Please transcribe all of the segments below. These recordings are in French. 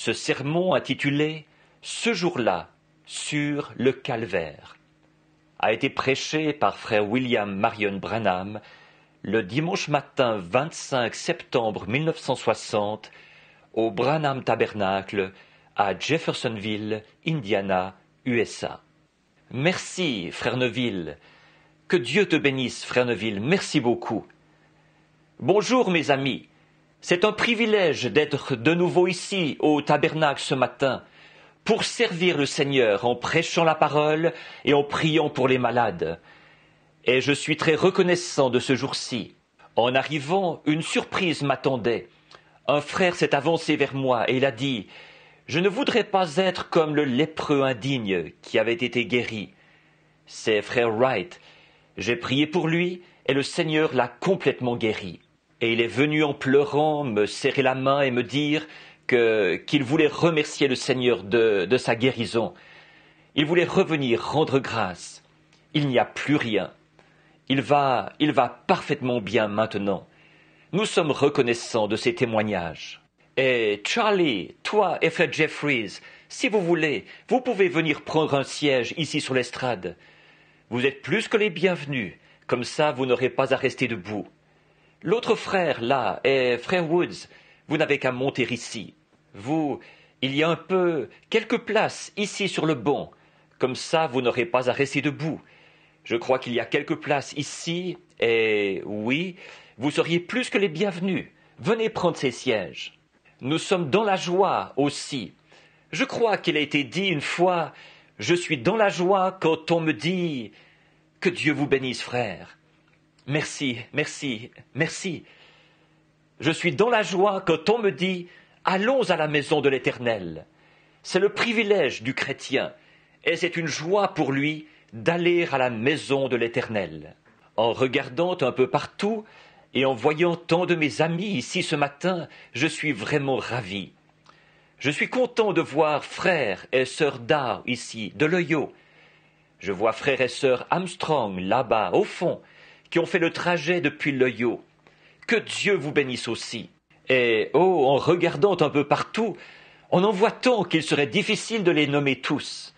ce sermon intitulé Ce jour-là sur le calvaire a été prêché par frère William Marion Branham le dimanche matin 25 septembre 1960 au Branham Tabernacle à Jeffersonville, Indiana, USA. Merci, frère Neville. Que Dieu te bénisse, frère Neville. Merci beaucoup. Bonjour, mes amis. C'est un privilège d'être de nouveau ici, au tabernacle ce matin, pour servir le Seigneur en prêchant la parole et en priant pour les malades. Et je suis très reconnaissant de ce jour-ci. En arrivant, une surprise m'attendait. Un frère s'est avancé vers moi et il a dit Je ne voudrais pas être comme le lépreux indigne qui avait été guéri. C'est frère Wright. J'ai prié pour lui et le Seigneur l'a complètement guéri. Et il est venu en pleurant me serrer la main et me dire qu'il voulait remercier le Seigneur de, sa guérison. Il voulait revenir rendre grâce. Il n'y a plus rien. Il va, il va parfaitement bien maintenant. Nous sommes reconnaissants de ces témoignages. Et Charlie, toi et Fred Jeffries, si vous voulez, vous pouvez venir prendre un siège ici sur l'estrade. Vous êtes plus que les bienvenus. Comme ça, vous n'aurez pas à rester debout. L'autre frère, là, est frère Woods. Vous n'avez qu'à monter ici. Vous, il y a un peu, quelques places ici sur le banc. Comme ça, vous n'aurez pas à rester debout. Je crois qu'il y a quelques places ici, et oui, vous seriez plus que les bienvenus. Venez prendre ces sièges. Nous sommes dans la joie aussi. Je crois qu'il a été dit une fois, je suis dans la joie quand on me dit que Dieu vous bénisse, frère. Merci, merci, merci. Je suis dans la joie quand on me dit Allons à la maison de l'Éternel. C'est le privilège du chrétien, et c'est une joie pour lui d'aller à la maison de l'Éternel. En regardant un peu partout et en voyant tant de mes amis ici ce matin, je suis vraiment ravi. Je suis content de voir frère et sœur' Dar ici, de l'Oyo. Je vois frère et sœur Armstrong là-bas, au fond, qui ont fait le trajet depuis l'oyo Que Dieu vous bénisse aussi. Et oh, en regardant un peu partout, on en voit tant qu'il serait difficile de les nommer tous.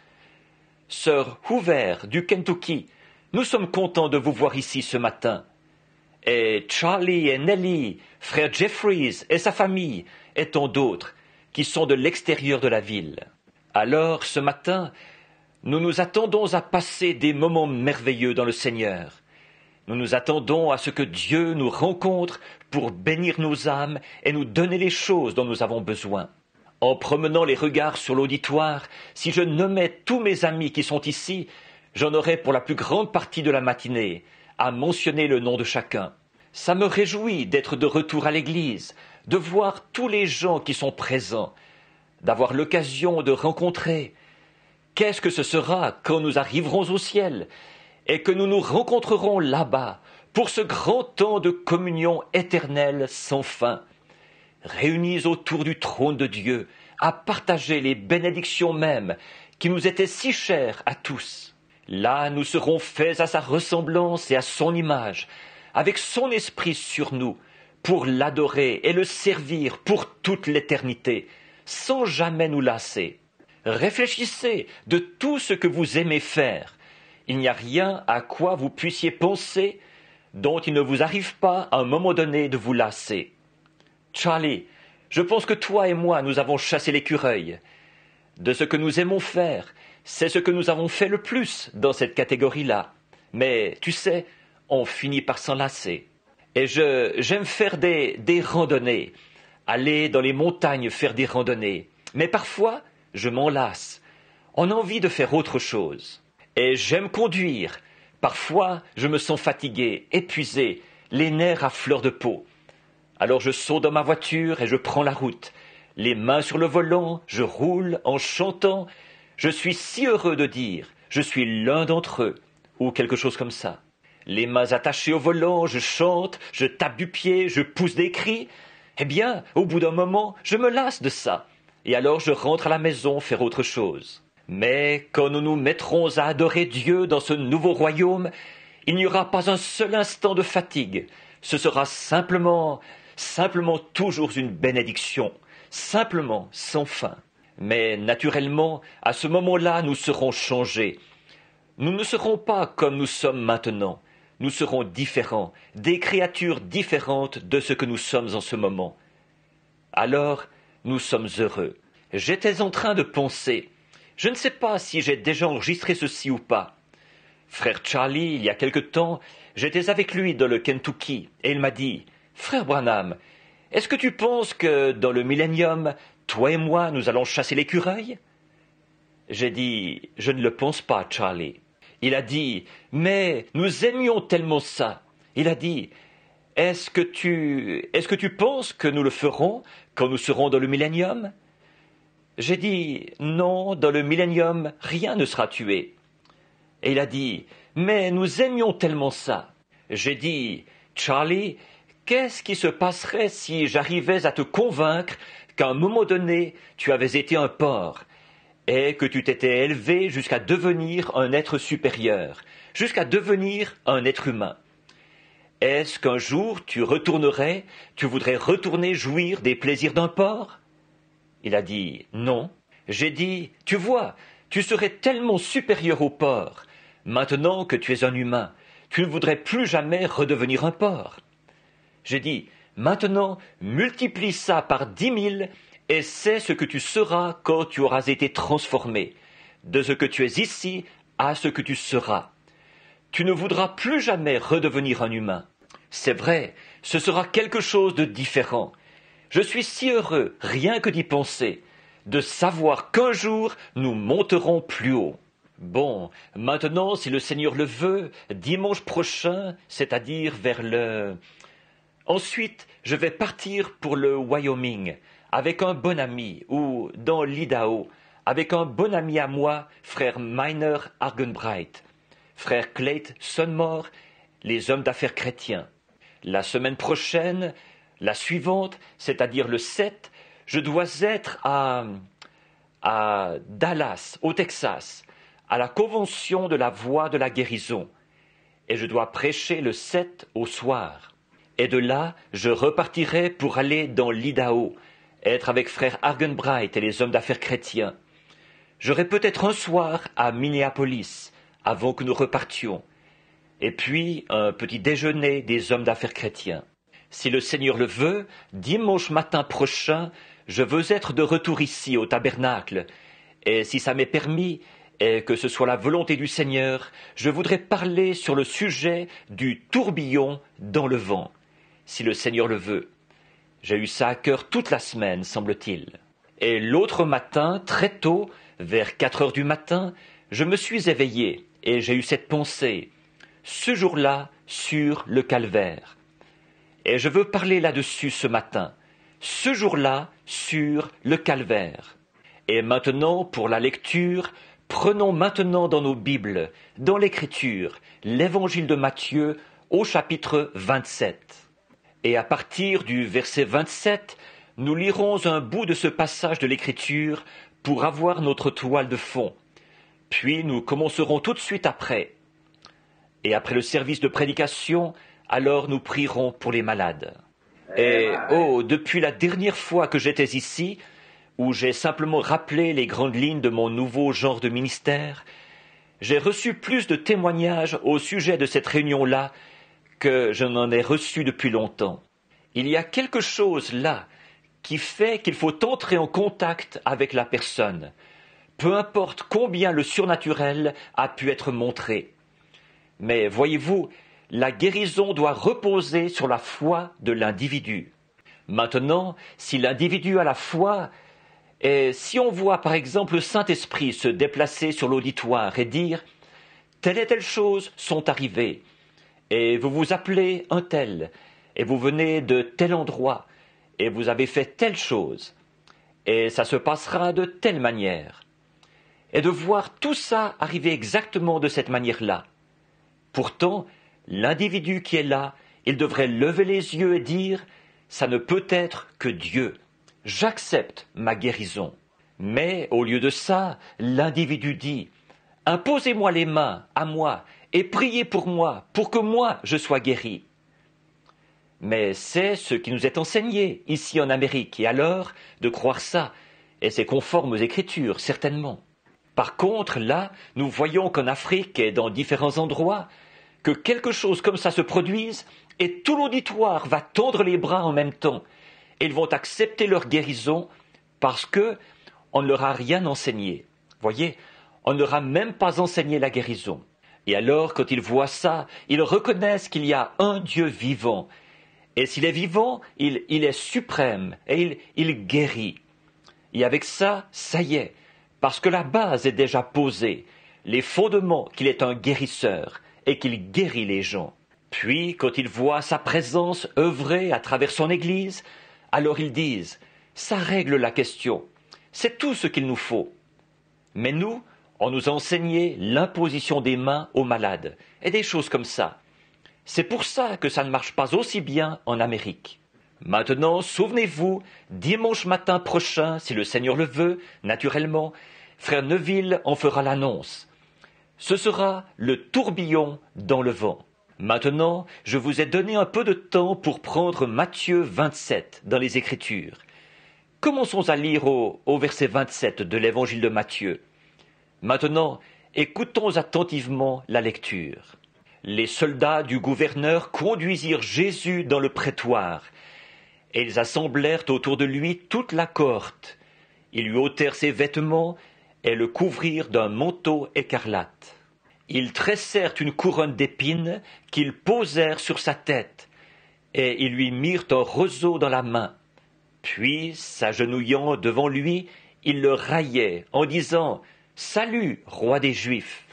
Sœur Hoover du Kentucky, nous sommes contents de vous voir ici ce matin. Et Charlie et Nelly, frère Jeffries et sa famille, et tant d'autres, qui sont de l'extérieur de la ville. Alors, ce matin, nous nous attendons à passer des moments merveilleux dans le Seigneur. Nous nous attendons à ce que Dieu nous rencontre pour bénir nos âmes et nous donner les choses dont nous avons besoin. En promenant les regards sur l'auditoire, si je nommais tous mes amis qui sont ici, j'en aurais pour la plus grande partie de la matinée à mentionner le nom de chacun. Ça me réjouit d'être de retour à l'église, de voir tous les gens qui sont présents, d'avoir l'occasion de rencontrer. Qu'est-ce que ce sera quand nous arriverons au ciel et que nous nous rencontrerons là-bas pour ce grand temps de communion éternelle sans fin, réunis autour du trône de Dieu, à partager les bénédictions mêmes qui nous étaient si chères à tous. Là, nous serons faits à sa ressemblance et à son image, avec son esprit sur nous, pour l'adorer et le servir pour toute l'éternité, sans jamais nous lasser. Réfléchissez de tout ce que vous aimez faire, il n'y a rien à quoi vous puissiez penser dont il ne vous arrive pas à un moment donné de vous lasser. Charlie, je pense que toi et moi nous avons chassé l'écureuil. De ce que nous aimons faire, c'est ce que nous avons fait le plus dans cette catégorie-là. Mais tu sais, on finit par s'en lasser. Et je j'aime faire des, randonnées, aller dans les montagnes faire des randonnées. Mais parfois, je m'en lasse en envie de faire autre chose. Et j'aime conduire. Parfois, je me sens fatigué, épuisé, les nerfs à fleur de peau. Alors je saute dans ma voiture et je prends la route. Les mains sur le volant, je roule en chantant. Je suis si heureux de dire je suis l'un d'entre eux, ou quelque chose comme ça. Les mains attachées au volant, je chante, je tape du pied, je pousse des cris. Eh bien, au bout d'un moment, je me lasse de ça. Et alors je rentre à la maison faire autre chose. Mais quand nous nous mettrons à adorer Dieu dans ce nouveau royaume, il n'y aura pas un seul instant de fatigue. Ce sera simplement, simplement toujours une bénédiction, simplement sans fin. Mais naturellement, à ce moment-là, nous serons changés. Nous ne serons pas comme nous sommes maintenant. Nous serons différents, des créatures différentes de ce que nous sommes en ce moment. Alors, nous sommes heureux. J'étais en train de penser, je ne sais pas si j'ai déjà enregistré ceci ou pas. Frère Charlie, il y a quelque temps, j'étais avec lui dans le Kentucky, et il m'a dit Frère Branham, est-ce que tu penses que dans le millénium, toi et moi, nous allons chasser l'écureuil J'ai dit Je ne le pense pas, Charlie. Il a dit Mais nous aimions tellement ça. Il a dit Est-ce que tu est-ce que tu penses que nous le ferons quand nous serons dans le millénium j'ai dit Non, dans le millénium, rien ne sera tué. Et il a dit Mais nous aimions tellement ça. J'ai dit Charlie, qu'est-ce qui se passerait si j'arrivais à te convaincre qu'à un moment donné, tu avais été un porc et que tu t'étais élevé jusqu'à devenir un être supérieur, jusqu'à devenir un être humain Est-ce qu'un jour tu retournerais, tu voudrais retourner jouir des plaisirs d'un porc il a dit non. J'ai dit Tu vois, tu serais tellement supérieur au porc. Maintenant que tu es un humain, tu ne voudrais plus jamais redevenir un porc. J'ai dit Maintenant, multiplie ça par dix mille et sais ce que tu seras quand tu auras été transformé, de ce que tu es ici à ce que tu seras. Tu ne voudras plus jamais redevenir un humain. C'est vrai, ce sera quelque chose de différent, je suis si heureux, rien que d'y penser, de savoir qu'un jour nous monterons plus haut. Bon, maintenant, si le Seigneur le veut, dimanche prochain, c'est-à-dire vers le... Ensuite, je vais partir pour le Wyoming, avec un bon ami, ou dans l'Idaho, avec un bon ami à moi, frère Miner Argenbright, frère Clayton Sunmore, les hommes d'affaires chrétiens. La semaine prochaine, la suivante, c'est-à-dire le 7, je dois être à, à Dallas, au Texas, à la Convention de la Voix de la Guérison, et je dois prêcher le 7 au soir. Et de là, je repartirai pour aller dans l'Idaho, être avec frère Argenbright et les hommes d'affaires chrétiens. J'aurai peut-être un soir à Minneapolis, avant que nous repartions, et puis un petit déjeuner des hommes d'affaires chrétiens si le Seigneur le veut, dimanche matin prochain, je veux être de retour ici au tabernacle. Et si ça m'est permis, et que ce soit la volonté du Seigneur, je voudrais parler sur le sujet du tourbillon dans le vent, si le Seigneur le veut. J'ai eu ça à cœur toute la semaine, semble-t-il. Et l'autre matin, très tôt, vers quatre heures du matin, je me suis éveillé et j'ai eu cette pensée. Ce jour-là, sur le calvaire, et je veux parler là-dessus ce matin, ce jour-là, sur le calvaire. Et maintenant, pour la lecture, prenons maintenant dans nos Bibles, dans l'Écriture, l'Évangile de Matthieu au chapitre 27. Et à partir du verset 27, nous lirons un bout de ce passage de l'Écriture pour avoir notre toile de fond. Puis nous commencerons tout de suite après. Et après le service de prédication, alors nous prierons pour les malades. Eh Et ben, oh, depuis la dernière fois que j'étais ici, où j'ai simplement rappelé les grandes lignes de mon nouveau genre de ministère, j'ai reçu plus de témoignages au sujet de cette réunion-là que je n'en ai reçu depuis longtemps. Il y a quelque chose là qui fait qu'il faut entrer en contact avec la personne, peu importe combien le surnaturel a pu être montré. Mais voyez-vous, la guérison doit reposer sur la foi de l'individu. Maintenant, si l'individu a la foi, et si on voit par exemple le Saint-Esprit se déplacer sur l'auditoire et dire Telle et telle chose sont arrivées, et vous vous appelez un tel, et vous venez de tel endroit, et vous avez fait telle chose, et ça se passera de telle manière, et de voir tout ça arriver exactement de cette manière-là. Pourtant, l'individu qui est là, il devrait lever les yeux et dire ⁇ ça ne peut être que Dieu, j'accepte ma guérison ⁇ Mais au lieu de ça, l'individu dit ⁇ Imposez-moi les mains à moi et priez pour moi, pour que moi je sois guéri. Mais c'est ce qui nous est enseigné ici en Amérique, et alors, de croire ça, et c'est conforme aux Écritures, certainement. Par contre, là, nous voyons qu'en Afrique et dans différents endroits, que quelque chose comme ça se produise et tout l'auditoire va tendre les bras en même temps. ils vont accepter leur guérison parce que on ne leur a rien enseigné. Voyez, on ne leur a même pas enseigné la guérison. Et alors, quand ils voient ça, ils reconnaissent qu'il y a un Dieu vivant. Et s'il est vivant, il, est suprême et il, il guérit. Et avec ça, ça y est, parce que la base est déjà posée, les fondements qu'il est un guérisseur, et qu'il guérit les gens. Puis, quand ils voient sa présence œuvrer à travers son Église, alors ils disent Ça règle la question. C'est tout ce qu'il nous faut. Mais nous, on nous a enseigné l'imposition des mains aux malades, et des choses comme ça. C'est pour ça que ça ne marche pas aussi bien en Amérique. Maintenant, souvenez-vous, dimanche matin prochain, si le Seigneur le veut, naturellement, Frère Neuville en fera l'annonce. Ce sera le tourbillon dans le vent. Maintenant, je vous ai donné un peu de temps pour prendre Matthieu 27 dans les Écritures. Commençons à lire au, verset 27 de l'Évangile de Matthieu. Maintenant, écoutons attentivement la lecture. Les soldats du gouverneur conduisirent Jésus dans le prétoire. Ils assemblèrent autour de lui toute la cohorte. Ils lui ôtèrent ses vêtements et le couvrirent d'un manteau écarlate. Ils tressèrent une couronne d'épines qu'ils posèrent sur sa tête, et ils lui mirent un roseau dans la main. Puis, s'agenouillant devant lui, ils le raillaient en disant Salut, roi des Juifs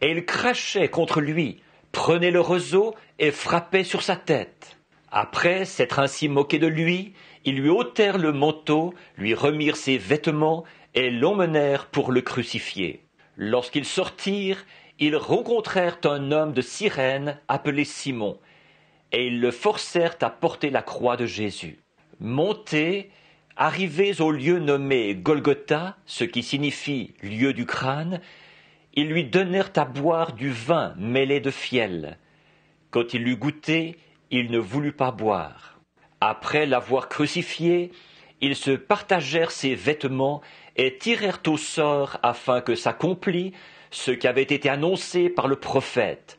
Et ils crachaient contre lui, prenaient le roseau et frappaient sur sa tête. Après s'être ainsi moqué de lui, ils lui ôtèrent le manteau, lui remirent ses vêtements et l'emmenèrent pour le crucifier. Lorsqu'ils sortirent, ils rencontrèrent un homme de sirène appelé Simon, et ils le forcèrent à porter la croix de Jésus. Montés, arrivés au lieu nommé Golgotha, ce qui signifie lieu du crâne, ils lui donnèrent à boire du vin mêlé de fiel. Quand il l'eut goûté, il ne voulut pas boire. Après l'avoir crucifié, ils se partagèrent ses vêtements et tirèrent au sort afin que s'accomplît ce qui avait été annoncé par le prophète.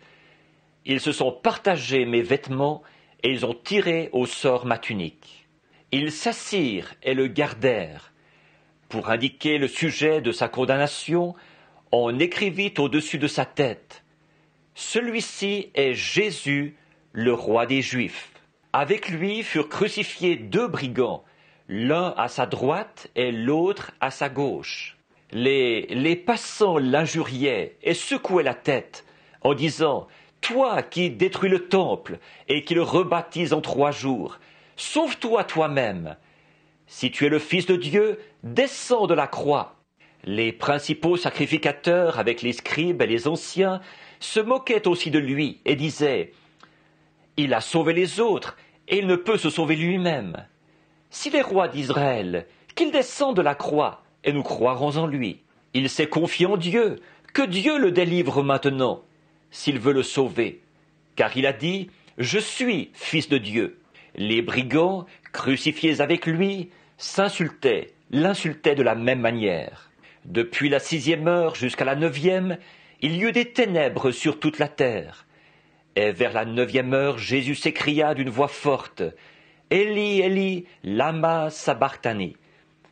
Ils se sont partagés mes vêtements et ils ont tiré au sort ma tunique. Ils s'assirent et le gardèrent. Pour indiquer le sujet de sa condamnation, on écrivit au-dessus de sa tête Celui-ci est Jésus, le roi des Juifs. Avec lui furent crucifiés deux brigands, l'un à sa droite et l'autre à sa gauche. Les, passants l'injuriaient et secouaient la tête en disant Toi qui détruis le temple et qui le rebâtis en trois jours, sauve-toi toi-même. Si tu es le Fils de Dieu, descends de la croix. Les principaux sacrificateurs, avec les scribes et les anciens, se moquaient aussi de lui et disaient Il a sauvé les autres, et il ne peut se sauver lui-même si les rois d'israël qu'il descend de la croix et nous croirons en lui il s'est confié en dieu que dieu le délivre maintenant s'il veut le sauver car il a dit je suis fils de dieu les brigands crucifiés avec lui s'insultaient l'insultaient de la même manière depuis la sixième heure jusqu'à la neuvième il y eut des ténèbres sur toute la terre et vers la neuvième heure jésus s'écria d'une voix forte Eli Eli lama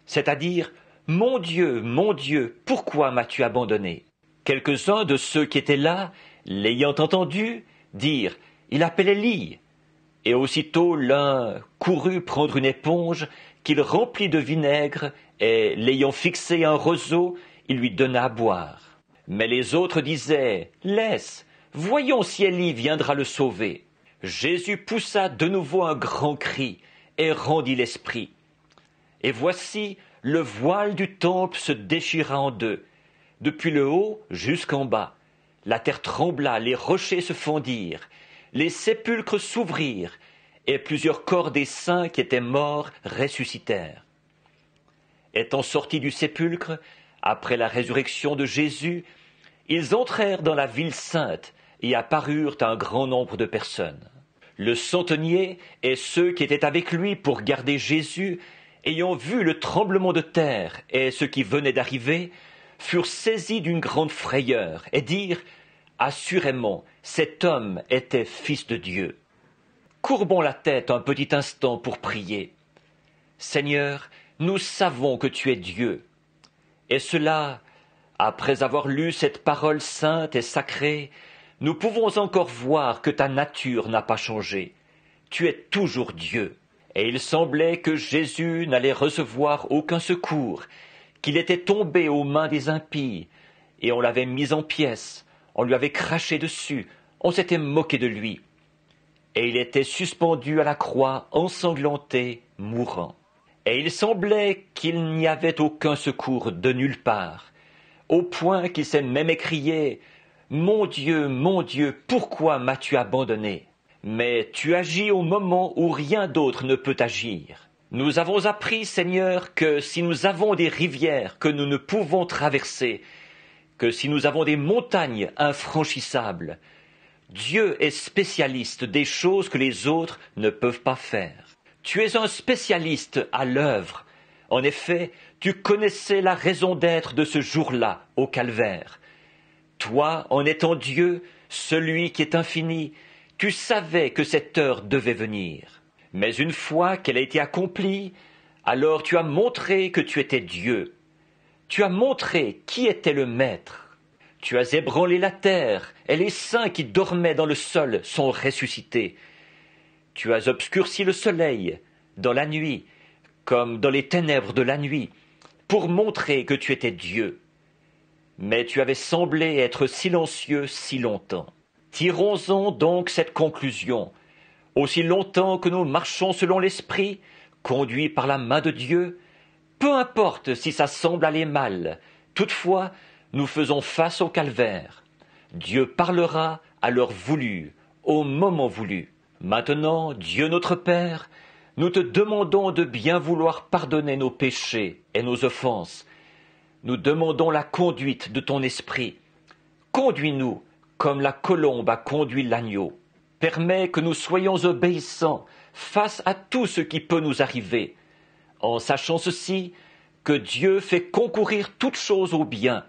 c'est-à-dire Mon Dieu, mon Dieu, pourquoi m'as-tu abandonné Quelques-uns de ceux qui étaient là, l'ayant entendu, dirent Il appelle Eli ». Et aussitôt l'un courut prendre une éponge qu'il remplit de vinaigre, et l'ayant fixé un roseau, il lui donna à boire. Mais les autres disaient Laisse, voyons si Eli viendra le sauver. Jésus poussa de nouveau un grand cri et rendit l'esprit. Et voici, le voile du temple se déchira en deux, depuis le haut jusqu'en bas. La terre trembla, les rochers se fondirent, les sépulcres s'ouvrirent, et plusieurs corps des saints qui étaient morts ressuscitèrent. Étant sortis du sépulcre, après la résurrection de Jésus, ils entrèrent dans la ville sainte et apparurent un grand nombre de personnes. Le centenier et ceux qui étaient avec lui pour garder Jésus, ayant vu le tremblement de terre et ce qui venait d'arriver, furent saisis d'une grande frayeur et dirent Assurément, cet homme était fils de Dieu. Courbons la tête un petit instant pour prier. Seigneur, nous savons que tu es Dieu. Et cela, après avoir lu cette parole sainte et sacrée, nous pouvons encore voir que ta nature n'a pas changé. Tu es toujours Dieu. Et il semblait que Jésus n'allait recevoir aucun secours, qu'il était tombé aux mains des impies, et on l'avait mis en pièces, on lui avait craché dessus, on s'était moqué de lui. Et il était suspendu à la croix, ensanglanté, mourant. Et il semblait qu'il n'y avait aucun secours de nulle part, au point qu'il s'est même écrié mon Dieu, mon Dieu, pourquoi m'as-tu abandonné Mais tu agis au moment où rien d'autre ne peut agir. Nous avons appris, Seigneur, que si nous avons des rivières que nous ne pouvons traverser, que si nous avons des montagnes infranchissables, Dieu est spécialiste des choses que les autres ne peuvent pas faire. Tu es un spécialiste à l'œuvre. En effet, tu connaissais la raison d'être de ce jour-là au calvaire. Toi, en étant Dieu, celui qui est infini, tu savais que cette heure devait venir. Mais une fois qu'elle a été accomplie, alors tu as montré que tu étais Dieu. Tu as montré qui était le Maître. Tu as ébranlé la terre, et les saints qui dormaient dans le sol sont ressuscités. Tu as obscurci le soleil dans la nuit, comme dans les ténèbres de la nuit, pour montrer que tu étais Dieu mais tu avais semblé être silencieux si longtemps. Tirons-en donc cette conclusion. Aussi longtemps que nous marchons selon l'Esprit, conduits par la main de Dieu, peu importe si ça semble aller mal, toutefois nous faisons face au calvaire. Dieu parlera à l'heure voulue, au moment voulu. Maintenant, Dieu notre Père, nous te demandons de bien vouloir pardonner nos péchés et nos offenses, nous demandons la conduite de ton esprit. Conduis-nous comme la colombe a conduit l'agneau. Permets que nous soyons obéissants face à tout ce qui peut nous arriver, en sachant ceci, que Dieu fait concourir toutes choses au bien.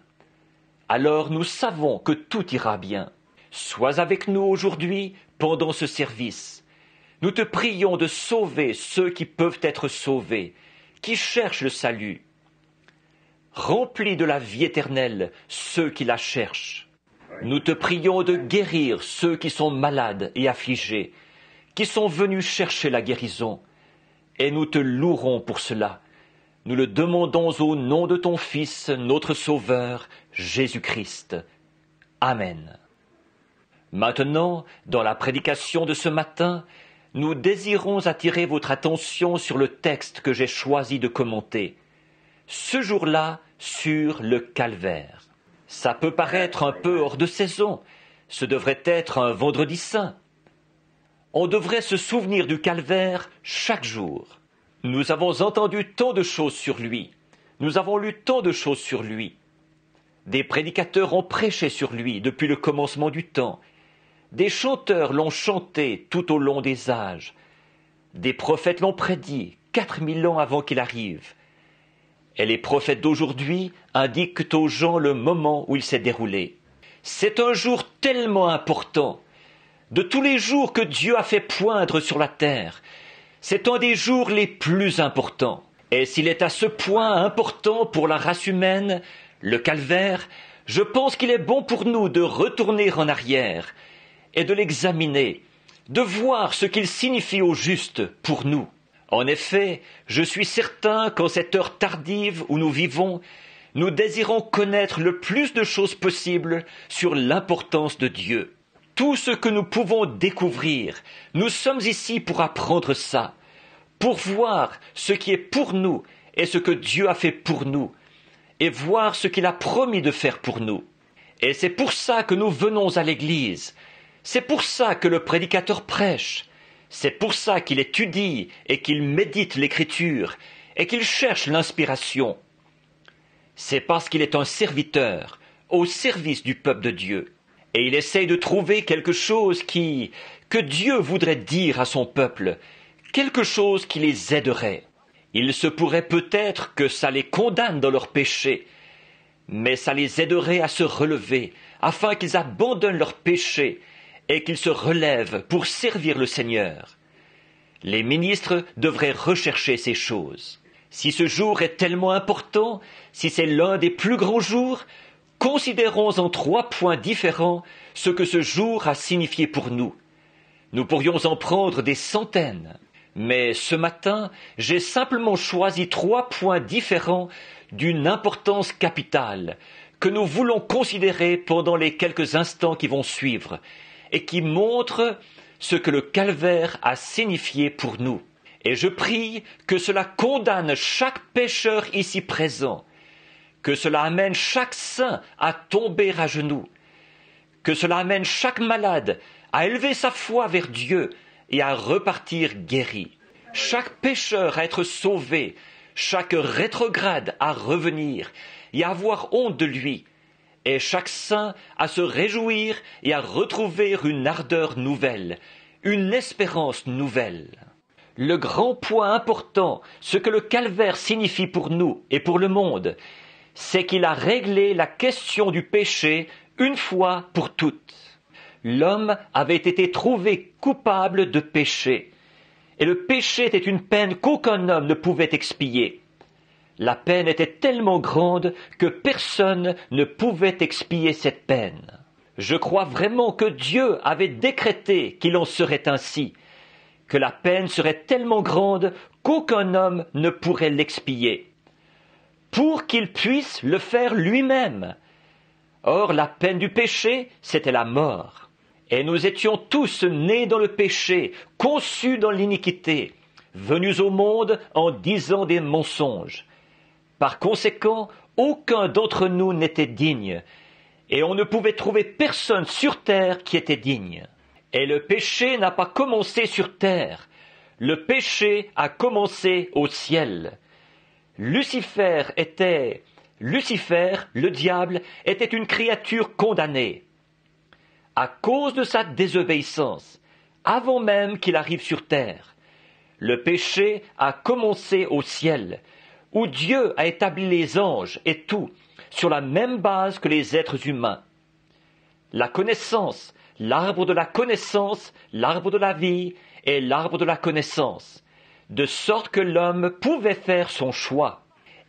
Alors nous savons que tout ira bien. Sois avec nous aujourd'hui pendant ce service. Nous te prions de sauver ceux qui peuvent être sauvés, qui cherchent le salut remplis de la vie éternelle ceux qui la cherchent. Nous te prions de guérir ceux qui sont malades et affligés, qui sont venus chercher la guérison, et nous te louerons pour cela. Nous le demandons au nom de ton Fils, notre Sauveur, Jésus-Christ. Amen. Maintenant, dans la prédication de ce matin, nous désirons attirer votre attention sur le texte que j'ai choisi de commenter ce jour-là sur le calvaire. Ça peut paraître un peu hors de saison, ce devrait être un vendredi saint. On devrait se souvenir du calvaire chaque jour. Nous avons entendu tant de choses sur lui, nous avons lu tant de choses sur lui. Des prédicateurs ont prêché sur lui depuis le commencement du temps, des chanteurs l'ont chanté tout au long des âges, des prophètes l'ont prédit quatre mille ans avant qu'il arrive, et les prophètes d'aujourd'hui indiquent aux gens le moment où il s'est déroulé. C'est un jour tellement important, de tous les jours que Dieu a fait poindre sur la terre. C'est un des jours les plus importants. Et s'il est à ce point important pour la race humaine, le calvaire, je pense qu'il est bon pour nous de retourner en arrière et de l'examiner, de voir ce qu'il signifie au juste pour nous. En effet, je suis certain qu'en cette heure tardive où nous vivons, nous désirons connaître le plus de choses possibles sur l'importance de Dieu. Tout ce que nous pouvons découvrir, nous sommes ici pour apprendre ça, pour voir ce qui est pour nous et ce que Dieu a fait pour nous, et voir ce qu'il a promis de faire pour nous. Et c'est pour ça que nous venons à l'Église, c'est pour ça que le prédicateur prêche, c'est pour ça qu'il étudie et qu'il médite l'écriture et qu'il cherche l'inspiration. C'est parce qu'il est un serviteur au service du peuple de Dieu. Et il essaye de trouver quelque chose qui, que Dieu voudrait dire à son peuple, quelque chose qui les aiderait. Il se pourrait peut-être que ça les condamne dans leur péché, mais ça les aiderait à se relever, afin qu'ils abandonnent leur péché et qu'il se relève pour servir le Seigneur. Les ministres devraient rechercher ces choses. Si ce jour est tellement important, si c'est l'un des plus grands jours, considérons en trois points différents ce que ce jour a signifié pour nous. Nous pourrions en prendre des centaines, mais ce matin, j'ai simplement choisi trois points différents d'une importance capitale que nous voulons considérer pendant les quelques instants qui vont suivre, et qui montre ce que le calvaire a signifié pour nous. Et je prie que cela condamne chaque pécheur ici présent, que cela amène chaque saint à tomber à genoux, que cela amène chaque malade à élever sa foi vers Dieu et à repartir guéri, chaque pécheur à être sauvé, chaque rétrograde à revenir et à avoir honte de lui, et chaque saint à se réjouir et à retrouver une ardeur nouvelle, une espérance nouvelle. Le grand point important, ce que le calvaire signifie pour nous et pour le monde, c'est qu'il a réglé la question du péché une fois pour toutes. L'homme avait été trouvé coupable de péché, et le péché était une peine qu'aucun homme ne pouvait expier. La peine était tellement grande que personne ne pouvait expier cette peine. Je crois vraiment que Dieu avait décrété qu'il en serait ainsi, que la peine serait tellement grande qu'aucun homme ne pourrait l'expier, pour qu'il puisse le faire lui-même. Or la peine du péché, c'était la mort. Et nous étions tous nés dans le péché, conçus dans l'iniquité, venus au monde en disant des mensonges, par conséquent, aucun d'entre nous n'était digne, et on ne pouvait trouver personne sur terre qui était digne. Et le péché n'a pas commencé sur terre, le péché a commencé au ciel. Lucifer était Lucifer, le diable, était une créature condamnée. À cause de sa désobéissance, avant même qu'il arrive sur terre, le péché a commencé au ciel, où Dieu a établi les anges et tout sur la même base que les êtres humains. La connaissance, l'arbre de la connaissance, l'arbre de la vie et l'arbre de la connaissance, de sorte que l'homme pouvait faire son choix.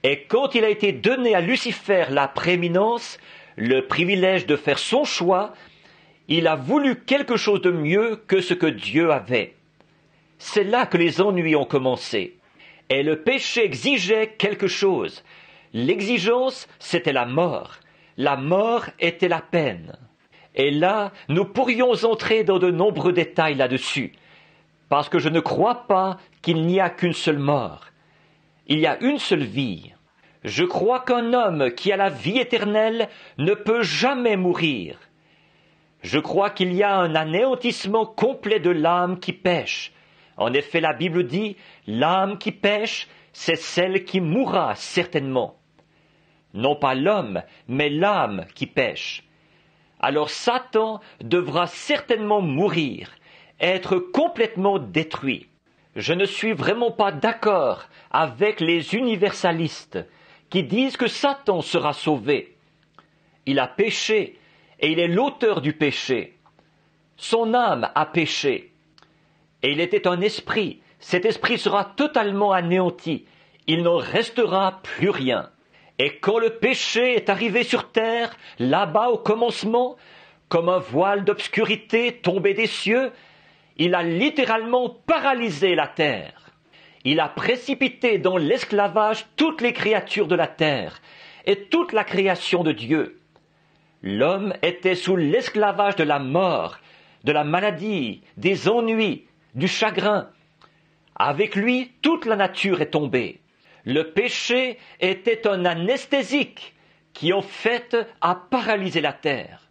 Et quand il a été donné à Lucifer la prééminence, le privilège de faire son choix, il a voulu quelque chose de mieux que ce que Dieu avait. C'est là que les ennuis ont commencé. Et le péché exigeait quelque chose. L'exigence, c'était la mort. La mort était la peine. Et là, nous pourrions entrer dans de nombreux détails là-dessus, parce que je ne crois pas qu'il n'y a qu'une seule mort. Il y a une seule vie. Je crois qu'un homme qui a la vie éternelle ne peut jamais mourir. Je crois qu'il y a un anéantissement complet de l'âme qui pêche, en effet, la Bible dit, l'âme qui pêche, c'est celle qui mourra certainement. Non pas l'homme, mais l'âme qui pêche. Alors Satan devra certainement mourir, être complètement détruit. Je ne suis vraiment pas d'accord avec les universalistes qui disent que Satan sera sauvé. Il a péché et il est l'auteur du péché. Son âme a péché et il était un esprit. Cet esprit sera totalement anéanti. Il n'en restera plus rien. Et quand le péché est arrivé sur terre, là-bas au commencement, comme un voile d'obscurité tombé des cieux, il a littéralement paralysé la terre. Il a précipité dans l'esclavage toutes les créatures de la terre et toute la création de Dieu. L'homme était sous l'esclavage de la mort, de la maladie, des ennuis, du chagrin. Avec lui, toute la nature est tombée. Le péché était un anesthésique qui en fait a paralysé la terre.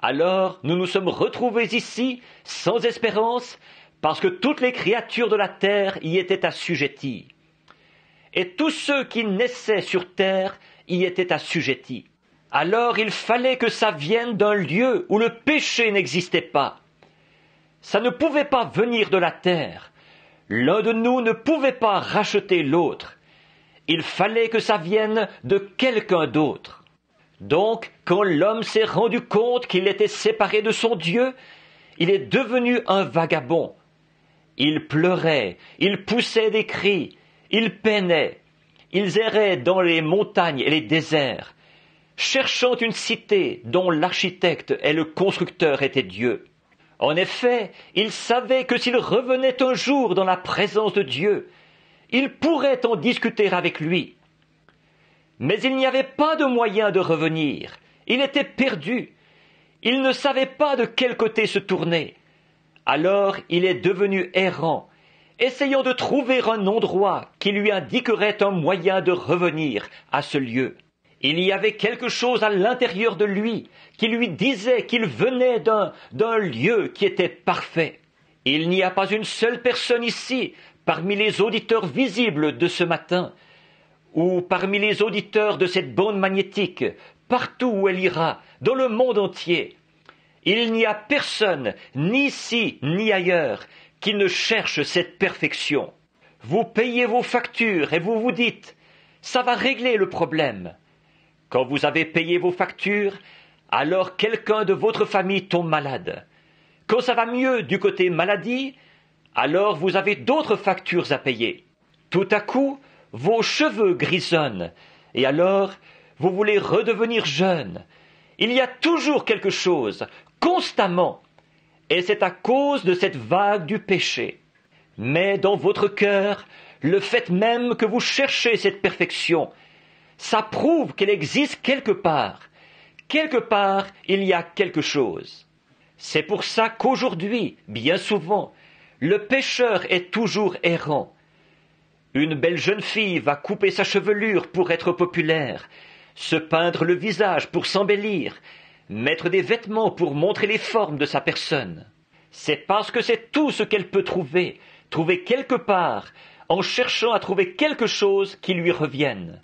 Alors nous nous sommes retrouvés ici sans espérance parce que toutes les créatures de la terre y étaient assujetties. Et tous ceux qui naissaient sur terre y étaient assujettis. Alors il fallait que ça vienne d'un lieu où le péché n'existait pas. Ça ne pouvait pas venir de la terre. L'un de nous ne pouvait pas racheter l'autre. Il fallait que ça vienne de quelqu'un d'autre. Donc, quand l'homme s'est rendu compte qu'il était séparé de son Dieu, il est devenu un vagabond. Il pleurait, il poussait des cris, il peinait, il errait dans les montagnes et les déserts, cherchant une cité dont l'architecte et le constructeur étaient Dieu. En effet, il savait que s'il revenait un jour dans la présence de Dieu, il pourrait en discuter avec lui. Mais il n'y avait pas de moyen de revenir, il était perdu, il ne savait pas de quel côté se tourner. Alors il est devenu errant, essayant de trouver un endroit qui lui indiquerait un moyen de revenir à ce lieu. Il y avait quelque chose à l'intérieur de lui qui lui disait qu'il venait d'un lieu qui était parfait. Il n'y a pas une seule personne ici, parmi les auditeurs visibles de ce matin, ou parmi les auditeurs de cette bande magnétique, partout où elle ira, dans le monde entier. Il n'y a personne, ni ici, ni ailleurs, qui ne cherche cette perfection. Vous payez vos factures et vous vous dites, ça va régler le problème. Quand vous avez payé vos factures, alors quelqu'un de votre famille tombe malade. Quand ça va mieux du côté maladie, alors vous avez d'autres factures à payer. Tout à coup, vos cheveux grisonnent, et alors vous voulez redevenir jeune. Il y a toujours quelque chose, constamment, et c'est à cause de cette vague du péché. Mais dans votre cœur, le fait même que vous cherchez cette perfection, ça prouve qu'elle existe quelque part. Quelque part, il y a quelque chose. C'est pour ça qu'aujourd'hui, bien souvent, le pêcheur est toujours errant. Une belle jeune fille va couper sa chevelure pour être populaire, se peindre le visage pour s'embellir, mettre des vêtements pour montrer les formes de sa personne. C'est parce que c'est tout ce qu'elle peut trouver, trouver quelque part, en cherchant à trouver quelque chose qui lui revienne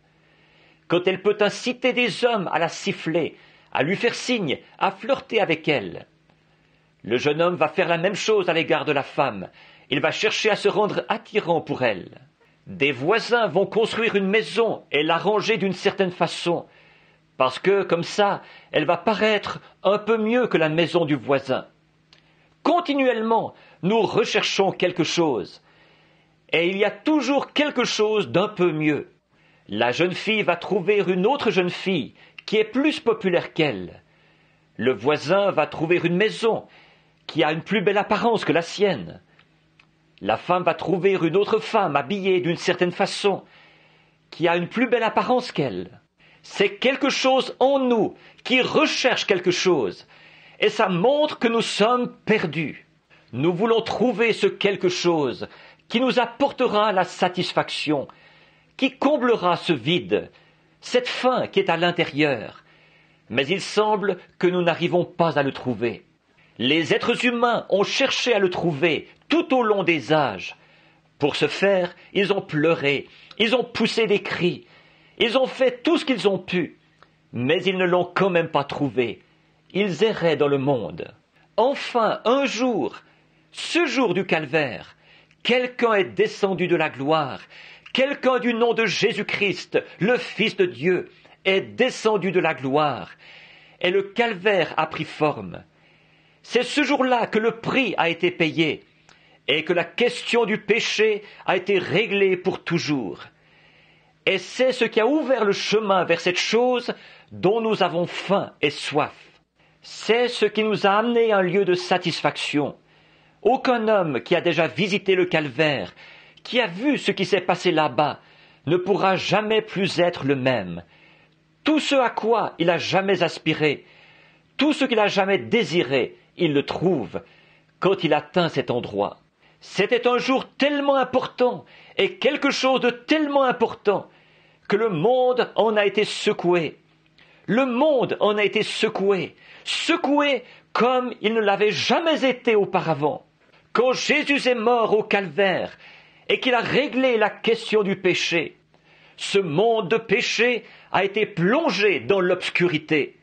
elle peut inciter des hommes à la siffler, à lui faire signe, à flirter avec elle. Le jeune homme va faire la même chose à l'égard de la femme, il va chercher à se rendre attirant pour elle. Des voisins vont construire une maison et l'arranger d'une certaine façon, parce que, comme ça, elle va paraître un peu mieux que la maison du voisin. Continuellement, nous recherchons quelque chose, et il y a toujours quelque chose d'un peu mieux. La jeune fille va trouver une autre jeune fille qui est plus populaire qu'elle. Le voisin va trouver une maison qui a une plus belle apparence que la sienne. La femme va trouver une autre femme habillée d'une certaine façon, qui a une plus belle apparence qu'elle. C'est quelque chose en nous qui recherche quelque chose, et ça montre que nous sommes perdus. Nous voulons trouver ce quelque chose qui nous apportera la satisfaction, qui comblera ce vide, cette faim qui est à l'intérieur. Mais il semble que nous n'arrivons pas à le trouver. Les êtres humains ont cherché à le trouver tout au long des âges. Pour ce faire, ils ont pleuré, ils ont poussé des cris, ils ont fait tout ce qu'ils ont pu, mais ils ne l'ont quand même pas trouvé. Ils erraient dans le monde. Enfin, un jour, ce jour du calvaire, quelqu'un est descendu de la gloire, Quelqu'un du nom de Jésus-Christ, le Fils de Dieu, est descendu de la gloire, et le calvaire a pris forme. C'est ce jour-là que le prix a été payé, et que la question du péché a été réglée pour toujours. Et c'est ce qui a ouvert le chemin vers cette chose dont nous avons faim et soif. C'est ce qui nous a amené à un lieu de satisfaction. Aucun homme qui a déjà visité le calvaire qui a vu ce qui s'est passé là-bas, ne pourra jamais plus être le même. Tout ce à quoi il a jamais aspiré, tout ce qu'il a jamais désiré, il le trouve quand il atteint cet endroit. C'était un jour tellement important et quelque chose de tellement important que le monde en a été secoué. Le monde en a été secoué, secoué comme il ne l'avait jamais été auparavant. Quand Jésus est mort au calvaire, et qu'il a réglé la question du péché. Ce monde de péché a été plongé dans l'obscurité.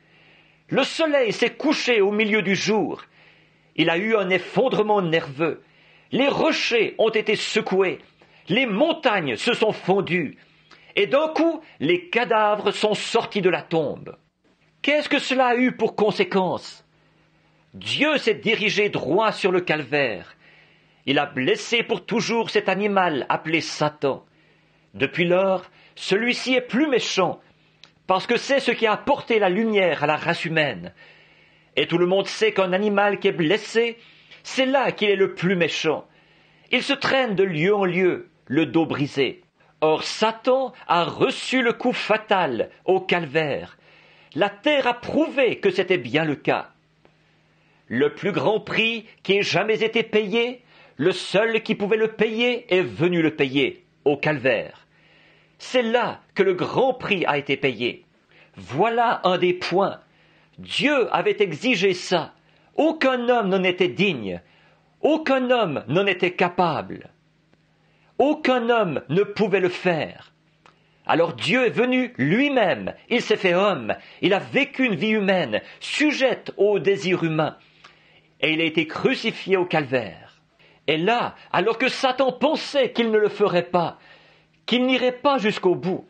Le soleil s'est couché au milieu du jour. Il a eu un effondrement nerveux. Les rochers ont été secoués. Les montagnes se sont fondues. Et d'un coup, les cadavres sont sortis de la tombe. Qu'est-ce que cela a eu pour conséquence Dieu s'est dirigé droit sur le calvaire il a blessé pour toujours cet animal appelé Satan. Depuis lors, celui-ci est plus méchant, parce que c'est ce qui a apporté la lumière à la race humaine. Et tout le monde sait qu'un animal qui est blessé, c'est là qu'il est le plus méchant. Il se traîne de lieu en lieu, le dos brisé. Or Satan a reçu le coup fatal au calvaire. La terre a prouvé que c'était bien le cas. Le plus grand prix qui ait jamais été payé, le seul qui pouvait le payer est venu le payer au calvaire. C'est là que le grand prix a été payé. Voilà un des points. Dieu avait exigé ça. Aucun homme n'en était digne. Aucun homme n'en était capable. Aucun homme ne pouvait le faire. Alors Dieu est venu lui-même, il s'est fait homme, il a vécu une vie humaine, sujette aux désirs humains, et il a été crucifié au calvaire. Et là, alors que Satan pensait qu'il ne le ferait pas, qu'il n'irait pas jusqu'au bout,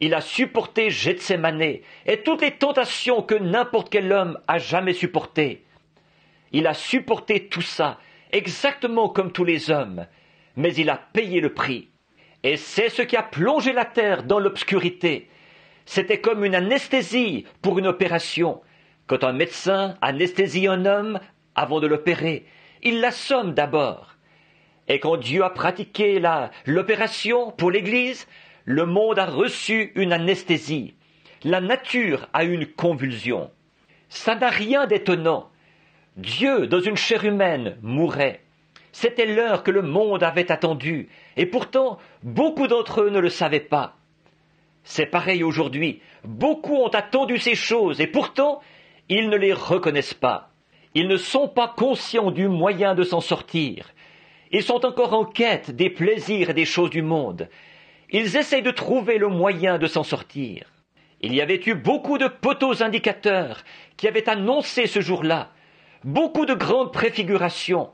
il a supporté Gethsemane et toutes les tentations que n'importe quel homme a jamais supportées. Il a supporté tout ça, exactement comme tous les hommes, mais il a payé le prix. Et c'est ce qui a plongé la terre dans l'obscurité. C'était comme une anesthésie pour une opération. Quand un médecin anesthésie un homme avant de l'opérer, il somme d'abord. Et quand Dieu a pratiqué l'opération pour l'Église, le monde a reçu une anesthésie. La nature a une convulsion. Ça n'a rien d'étonnant. Dieu, dans une chair humaine, mourait. C'était l'heure que le monde avait attendue, et pourtant beaucoup d'entre eux ne le savaient pas. C'est pareil aujourd'hui. Beaucoup ont attendu ces choses, et pourtant ils ne les reconnaissent pas. Ils ne sont pas conscients du moyen de s'en sortir. Ils sont encore en quête des plaisirs et des choses du monde. Ils essayent de trouver le moyen de s'en sortir. Il y avait eu beaucoup de poteaux indicateurs qui avaient annoncé ce jour-là, beaucoup de grandes préfigurations.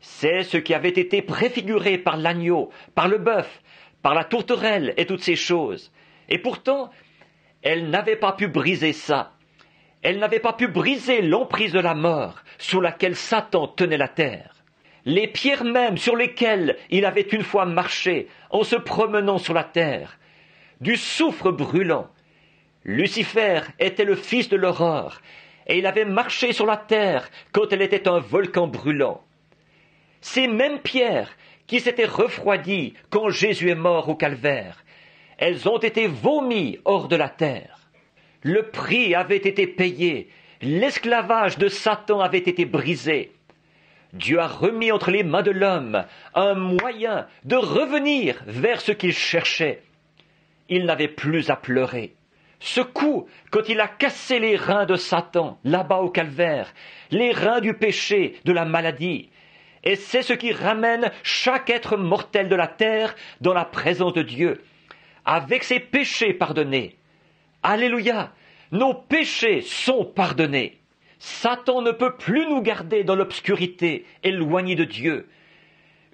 C'est ce qui avait été préfiguré par l'agneau, par le bœuf, par la tourterelle et toutes ces choses. Et pourtant, elle n'avait pas pu briser ça. Elle n'avait pas pu briser l'emprise de la mort sous laquelle Satan tenait la terre. Les pierres mêmes sur lesquelles il avait une fois marché en se promenant sur la terre, du soufre brûlant. Lucifer était le fils de l'aurore, et il avait marché sur la terre quand elle était un volcan brûlant. Ces mêmes pierres qui s'étaient refroidies quand Jésus est mort au calvaire, elles ont été vomies hors de la terre. Le prix avait été payé, l'esclavage de Satan avait été brisé. Dieu a remis entre les mains de l'homme un moyen de revenir vers ce qu'il cherchait. Il n'avait plus à pleurer. Ce coup, quand il a cassé les reins de Satan, là-bas au calvaire, les reins du péché, de la maladie, et c'est ce qui ramène chaque être mortel de la terre dans la présence de Dieu, avec ses péchés pardonnés, Alléluia. Nos péchés sont pardonnés. Satan ne peut plus nous garder dans l'obscurité, éloignés de Dieu.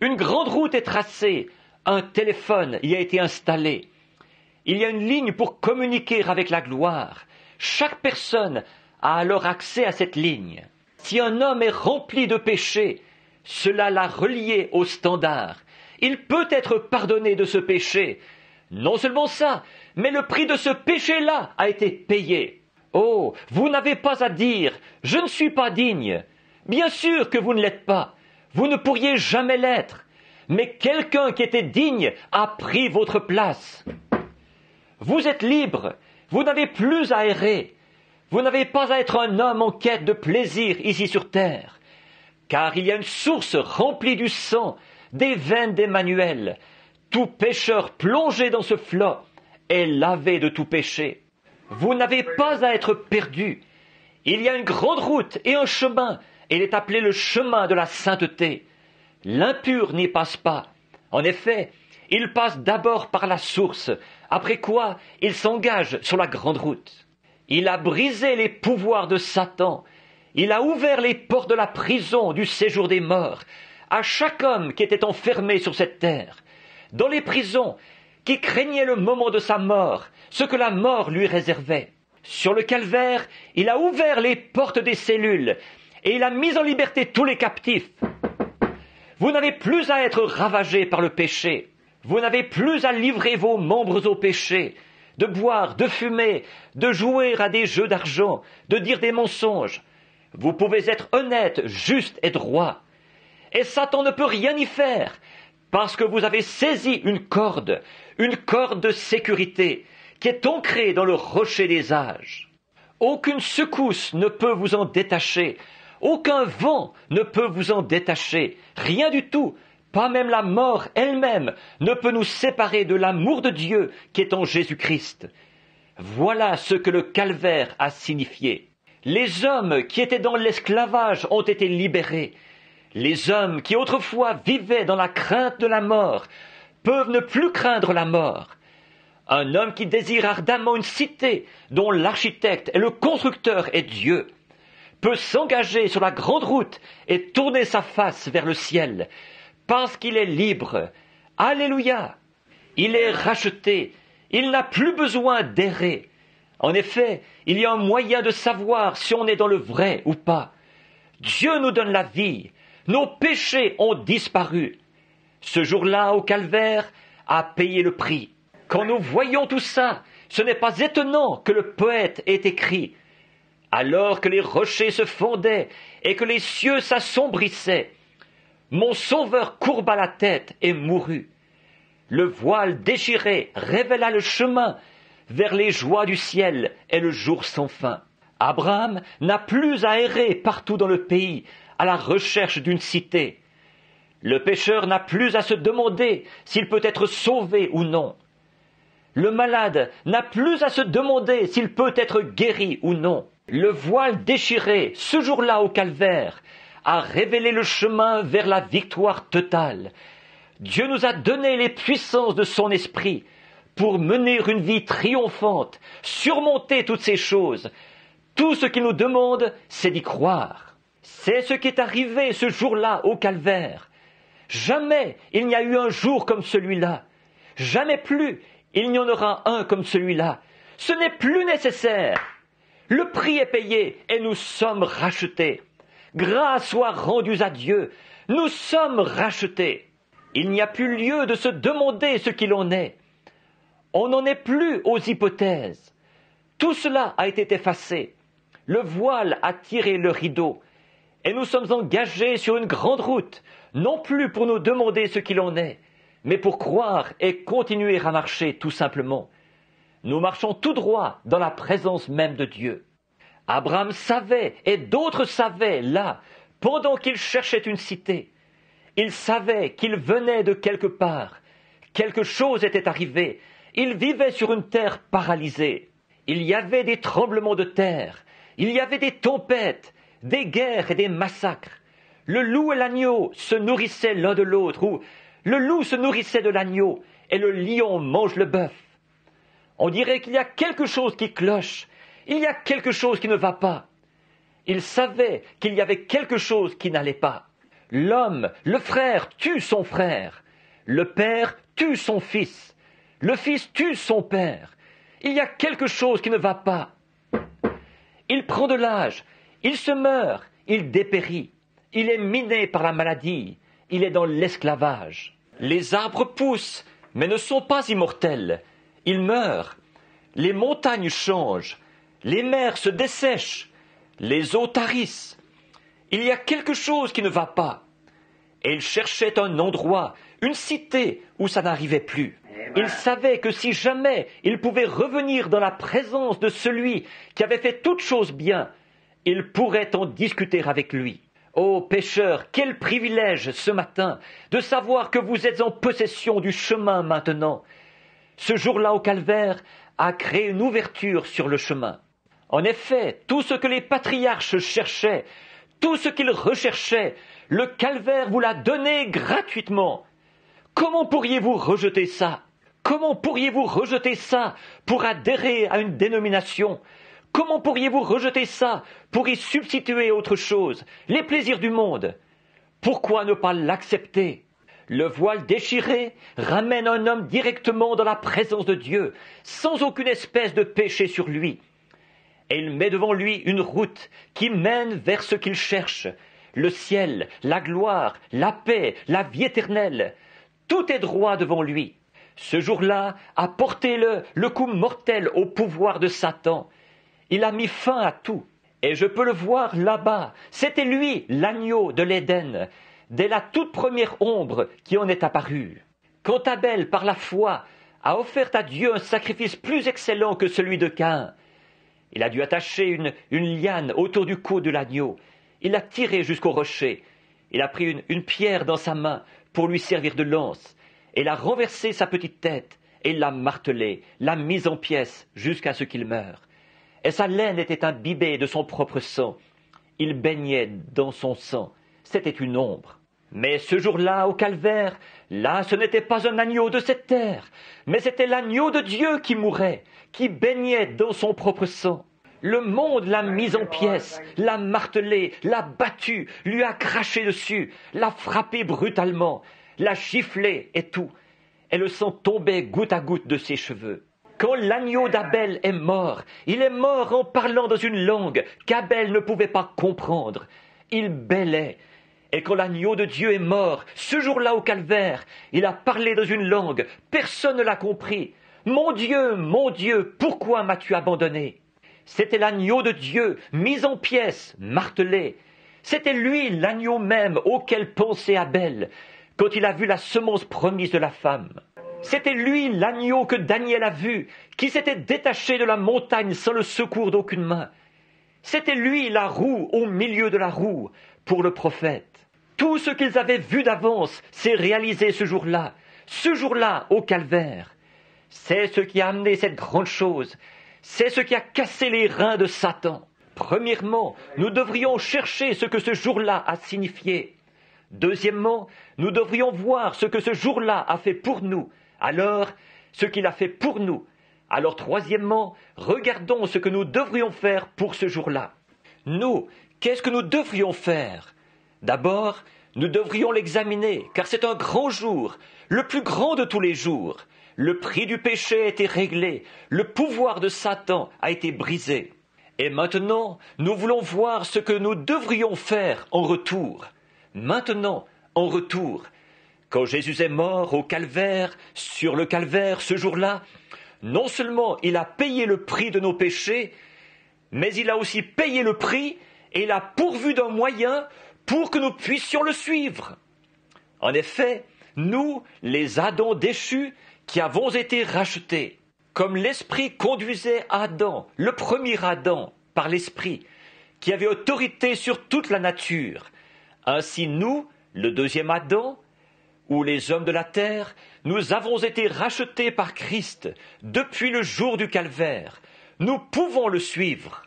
Une grande route est tracée, un téléphone y a été installé. Il y a une ligne pour communiquer avec la gloire. Chaque personne a alors accès à cette ligne. Si un homme est rempli de péchés, cela l'a relié au standard. Il peut être pardonné de ce péché. Non seulement ça, mais le prix de ce péché-là a été payé. Oh, vous n'avez pas à dire Je ne suis pas digne. Bien sûr que vous ne l'êtes pas. Vous ne pourriez jamais l'être. Mais quelqu'un qui était digne a pris votre place. Vous êtes libre. Vous n'avez plus à errer. Vous n'avez pas à être un homme en quête de plaisir ici sur terre. Car il y a une source remplie du sang, des veines d'Emmanuel. Tout pécheur plongé dans ce flot est lavé de tout péché. Vous n'avez pas à être perdu. Il y a une grande route et un chemin, et il est appelé le chemin de la sainteté. L'impur n'y passe pas. En effet, il passe d'abord par la source, après quoi il s'engage sur la grande route. Il a brisé les pouvoirs de Satan, il a ouvert les portes de la prison du séjour des morts à chaque homme qui était enfermé sur cette terre. Dans les prisons, qui craignait le moment de sa mort, ce que la mort lui réservait. Sur le calvaire, il a ouvert les portes des cellules, et il a mis en liberté tous les captifs. Vous n'avez plus à être ravagé par le péché, vous n'avez plus à livrer vos membres au péché, de boire, de fumer, de jouer à des jeux d'argent, de dire des mensonges. Vous pouvez être honnête, juste et droit. Et Satan ne peut rien y faire, parce que vous avez saisi une corde, une corde de sécurité qui est ancrée dans le rocher des âges. Aucune secousse ne peut vous en détacher, aucun vent ne peut vous en détacher, rien du tout, pas même la mort elle-même ne peut nous séparer de l'amour de Dieu qui est en Jésus-Christ. Voilà ce que le calvaire a signifié. Les hommes qui étaient dans l'esclavage ont été libérés. Les hommes qui autrefois vivaient dans la crainte de la mort peuvent ne plus craindre la mort. Un homme qui désire ardemment une cité dont l'architecte et le constructeur est Dieu peut s'engager sur la grande route et tourner sa face vers le ciel, parce qu'il est libre. Alléluia. Il est racheté. Il n'a plus besoin d'errer. En effet, il y a un moyen de savoir si on est dans le vrai ou pas. Dieu nous donne la vie. Nos péchés ont disparu ce jour-là au calvaire, a payé le prix. Quand nous voyons tout ça, ce n'est pas étonnant que le poète ait écrit Alors que les rochers se fondaient et que les cieux s'assombrissaient, mon Sauveur courba la tête et mourut. Le voile déchiré révéla le chemin vers les joies du ciel et le jour sans fin. Abraham n'a plus à errer partout dans le pays à la recherche d'une cité. Le pécheur n'a plus à se demander s'il peut être sauvé ou non. Le malade n'a plus à se demander s'il peut être guéri ou non. Le voile déchiré, ce jour-là au calvaire, a révélé le chemin vers la victoire totale. Dieu nous a donné les puissances de son esprit pour mener une vie triomphante, surmonter toutes ces choses. Tout ce qu'il nous demande, c'est d'y croire. C'est ce qui est arrivé ce jour-là au calvaire. Jamais il n'y a eu un jour comme celui-là. Jamais plus il n'y en aura un comme celui-là. Ce n'est plus nécessaire. Le prix est payé et nous sommes rachetés. Grâce soit rendue à Dieu. Nous sommes rachetés. Il n'y a plus lieu de se demander ce qu'il en est. On n'en est plus aux hypothèses. Tout cela a été effacé. Le voile a tiré le rideau. Et nous sommes engagés sur une grande route, non plus pour nous demander ce qu'il en est, mais pour croire et continuer à marcher tout simplement. Nous marchons tout droit dans la présence même de Dieu. Abraham savait, et d'autres savaient, là, pendant qu'il cherchait une cité. Il savait qu'il venait de quelque part. Quelque chose était arrivé. Il vivait sur une terre paralysée. Il y avait des tremblements de terre. Il y avait des tempêtes des guerres et des massacres. Le loup et l'agneau se nourrissaient l'un de l'autre, ou le loup se nourrissait de l'agneau, et le lion mange le bœuf. On dirait qu'il y a quelque chose qui cloche, il y a quelque chose qui ne va pas. Il savait qu'il y avait quelque chose qui n'allait pas. L'homme, le frère, tue son frère. Le père tue son fils. Le fils tue son père. Il y a quelque chose qui ne va pas. Il prend de l'âge, il se meurt, il dépérit, il est miné par la maladie, il est dans l'esclavage. Les arbres poussent, mais ne sont pas immortels. Ils meurent. Les montagnes changent, les mers se dessèchent, les eaux tarissent. Il y a quelque chose qui ne va pas. Et il cherchait un endroit, une cité où ça n'arrivait plus. Eh ben. Il savait que si jamais il pouvait revenir dans la présence de celui qui avait fait toutes choses bien, il pourrait en discuter avec lui. Ô pêcheur, quel privilège ce matin de savoir que vous êtes en possession du chemin maintenant. Ce jour-là au calvaire a créé une ouverture sur le chemin. En effet, tout ce que les patriarches cherchaient, tout ce qu'ils recherchaient, le calvaire vous l'a donné gratuitement. Comment pourriez-vous rejeter ça Comment pourriez-vous rejeter ça pour adhérer à une dénomination, Comment pourriez-vous rejeter ça pour y substituer autre chose, les plaisirs du monde Pourquoi ne pas l'accepter Le voile déchiré ramène un homme directement dans la présence de Dieu, sans aucune espèce de péché sur lui. Et il met devant lui une route qui mène vers ce qu'il cherche, le ciel, la gloire, la paix, la vie éternelle. Tout est droit devant lui. Ce jour-là, apportez-le, le coup mortel au pouvoir de Satan. Il a mis fin à tout. Et je peux le voir là-bas. C'était lui, l'agneau de l'Éden, dès la toute première ombre qui en est apparue. Quand Abel, par la foi, a offert à Dieu un sacrifice plus excellent que celui de Caïn, il a dû attacher une, liane autour du cou de l'agneau. Il l'a tiré jusqu'au rocher. Il a pris une, pierre dans sa main pour lui servir de lance. Il a renversé sa petite tête et l'a martelé, l'a mise en pièces jusqu'à ce qu'il meure et sa laine était imbibée de son propre sang. Il baignait dans son sang. C'était une ombre. Mais ce jour-là, au calvaire, là, ce n'était pas un agneau de cette terre, mais c'était l'agneau de Dieu qui mourait, qui baignait dans son propre sang. Le monde l'a mis en pièces, l'a martelé, l'a battu, lui a craché dessus, l'a frappé brutalement, l'a giflé et tout. Et le sang tombait goutte à goutte de ses cheveux. Quand l'agneau d'Abel est mort, il est mort en parlant dans une langue qu'Abel ne pouvait pas comprendre. Il bêlait. Et quand l'agneau de Dieu est mort, ce jour-là au calvaire, il a parlé dans une langue, personne ne l'a compris. Mon Dieu, mon Dieu, pourquoi m'as-tu abandonné C'était l'agneau de Dieu, mis en pièces, martelé. C'était lui, l'agneau même, auquel pensait Abel, quand il a vu la semence promise de la femme. C'était lui l'agneau que Daniel a vu, qui s'était détaché de la montagne sans le secours d'aucune main. C'était lui la roue au milieu de la roue pour le prophète. Tout ce qu'ils avaient vu d'avance s'est réalisé ce jour-là, ce jour-là au calvaire. C'est ce qui a amené cette grande chose, c'est ce qui a cassé les reins de Satan. Premièrement, nous devrions chercher ce que ce jour-là a signifié. Deuxièmement, nous devrions voir ce que ce jour-là a fait pour nous alors, ce qu'il a fait pour nous. Alors troisièmement, regardons ce que nous devrions faire pour ce jour-là. Nous, qu'est-ce que nous devrions faire D'abord, nous devrions l'examiner, car c'est un grand jour, le plus grand de tous les jours. Le prix du péché a été réglé, le pouvoir de Satan a été brisé. Et maintenant, nous voulons voir ce que nous devrions faire en retour. Maintenant, en retour, quand Jésus est mort au calvaire, sur le calvaire, ce jour-là, non seulement il a payé le prix de nos péchés, mais il a aussi payé le prix et il a pourvu d'un moyen pour que nous puissions le suivre. En effet, nous, les Adams déchus, qui avons été rachetés, comme l'Esprit conduisait Adam, le premier Adam, par l'Esprit, qui avait autorité sur toute la nature, ainsi nous, le deuxième Adam, ou les hommes de la terre, nous avons été rachetés par Christ depuis le jour du calvaire. Nous pouvons le suivre.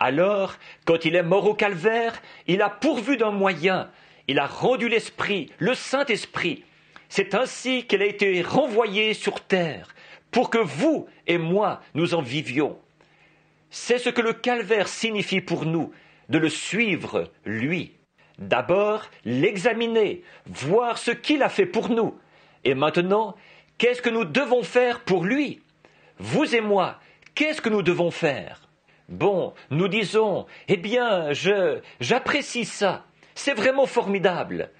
Alors, quand il est mort au calvaire, il a pourvu d'un moyen, il a rendu l'Esprit, le Saint-Esprit. C'est ainsi qu'il a été renvoyé sur terre, pour que vous et moi nous en vivions. C'est ce que le calvaire signifie pour nous, de le suivre, lui. D'abord, l'examiner, voir ce qu'il a fait pour nous. Et maintenant, qu'est-ce que nous devons faire pour lui Vous et moi, qu'est-ce que nous devons faire Bon, nous disons, eh bien, je, j'apprécie ça, c'est vraiment formidable.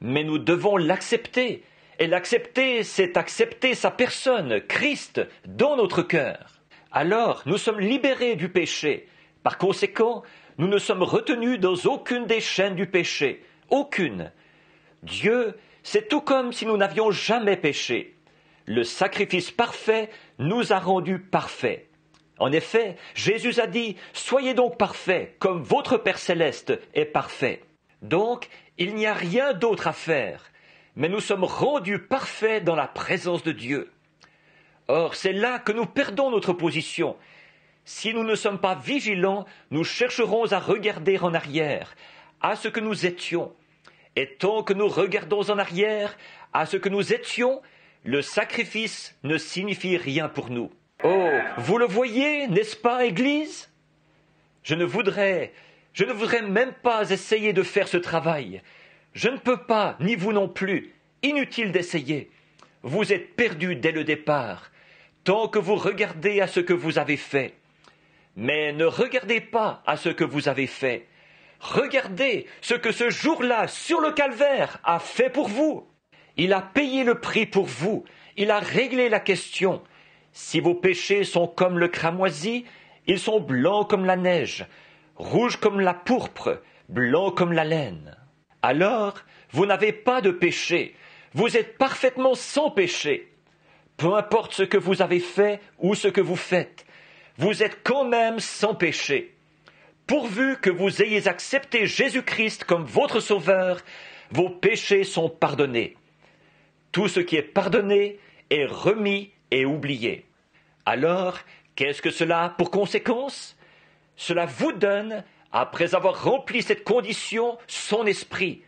Mais nous devons l'accepter, et l'accepter, c'est accepter sa personne, Christ, dans notre cœur. Alors, nous sommes libérés du péché. Par conséquent, nous ne sommes retenus dans aucune des chaînes du péché. Aucune. Dieu, c'est tout comme si nous n'avions jamais péché. Le sacrifice parfait nous a rendus parfaits. En effet, Jésus a dit, Soyez donc parfaits, comme votre Père céleste est parfait. Donc, il n'y a rien d'autre à faire, mais nous sommes rendus parfaits dans la présence de Dieu. Or, c'est là que nous perdons notre position, si nous ne sommes pas vigilants, nous chercherons à regarder en arrière, à ce que nous étions. Et tant que nous regardons en arrière, à ce que nous étions, le sacrifice ne signifie rien pour nous. Oh, vous le voyez, n'est-ce pas, Église Je ne voudrais, je ne voudrais même pas essayer de faire ce travail. Je ne peux pas, ni vous non plus. Inutile d'essayer. Vous êtes perdus dès le départ, tant que vous regardez à ce que vous avez fait. Mais ne regardez pas à ce que vous avez fait. Regardez ce que ce jour-là, sur le calvaire, a fait pour vous. Il a payé le prix pour vous. Il a réglé la question. Si vos péchés sont comme le cramoisi, ils sont blancs comme la neige, rouges comme la pourpre, blancs comme la laine. Alors, vous n'avez pas de péché. Vous êtes parfaitement sans péché. Peu importe ce que vous avez fait ou ce que vous faites, vous êtes quand même sans péché. Pourvu que vous ayez accepté Jésus-Christ comme votre Sauveur, vos péchés sont pardonnés. Tout ce qui est pardonné est remis et oublié. Alors, qu'est-ce que cela a pour conséquence Cela vous donne, après avoir rempli cette condition, son esprit,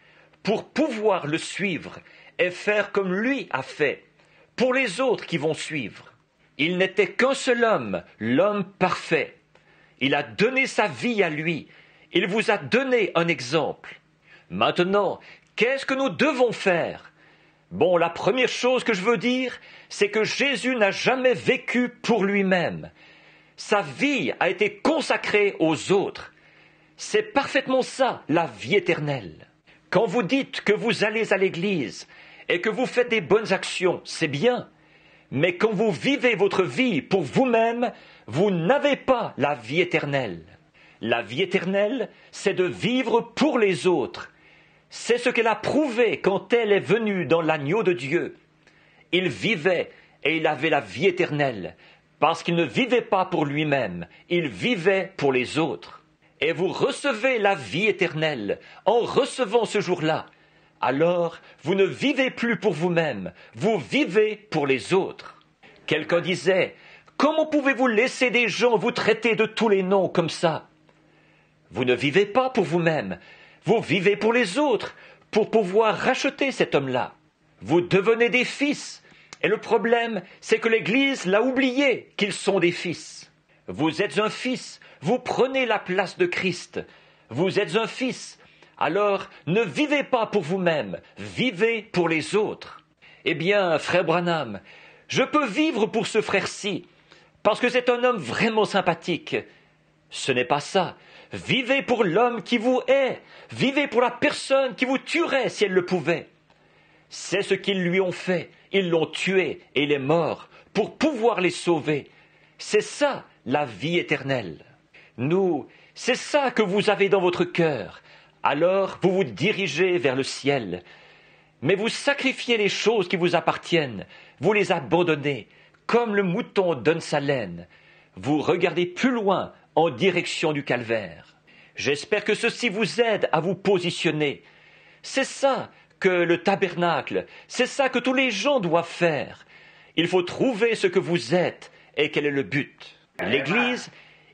pour pouvoir le suivre et faire comme lui a fait, pour les autres qui vont suivre. Il n'était qu'un seul homme, l'homme parfait. Il a donné sa vie à lui. Il vous a donné un exemple. Maintenant, qu'est-ce que nous devons faire Bon, la première chose que je veux dire, c'est que Jésus n'a jamais vécu pour lui-même. Sa vie a été consacrée aux autres. C'est parfaitement ça, la vie éternelle. Quand vous dites que vous allez à l'église et que vous faites des bonnes actions, c'est bien. Mais quand vous vivez votre vie pour vous-même, vous, n'avez pas la vie éternelle. La vie éternelle, c'est de vivre pour les autres. C'est ce qu'elle a prouvé quand elle est venue dans l'agneau de Dieu. Il vivait et il avait la vie éternelle, parce qu'il ne vivait pas pour lui-même, il vivait pour les autres. Et vous recevez la vie éternelle en recevant ce jour-là alors vous ne vivez plus pour vous-même, vous vivez pour les autres. Quelqu'un disait, comment pouvez-vous laisser des gens vous traiter de tous les noms comme ça Vous ne vivez pas pour vous-même, vous vivez pour les autres, pour pouvoir racheter cet homme-là. Vous devenez des fils, et le problème, c'est que l'Église l'a oublié qu'ils sont des fils. Vous êtes un fils, vous prenez la place de Christ. Vous êtes un fils, alors, ne vivez pas pour vous-même, vivez pour les autres. Eh bien, frère Branham, je peux vivre pour ce frère-ci, parce que c'est un homme vraiment sympathique. Ce n'est pas ça. Vivez pour l'homme qui vous hait, vivez pour la personne qui vous tuerait si elle le pouvait. C'est ce qu'ils lui ont fait, ils l'ont tué et il est mort pour pouvoir les sauver. C'est ça la vie éternelle. Nous, c'est ça que vous avez dans votre cœur, alors vous vous dirigez vers le ciel. Mais vous sacrifiez les choses qui vous appartiennent, vous les abandonnez, comme le mouton donne sa laine. Vous regardez plus loin en direction du calvaire. J'espère que ceci vous aide à vous positionner. C'est ça que le tabernacle, c'est ça que tous les gens doivent faire. Il faut trouver ce que vous êtes et quel est le but. L'Église,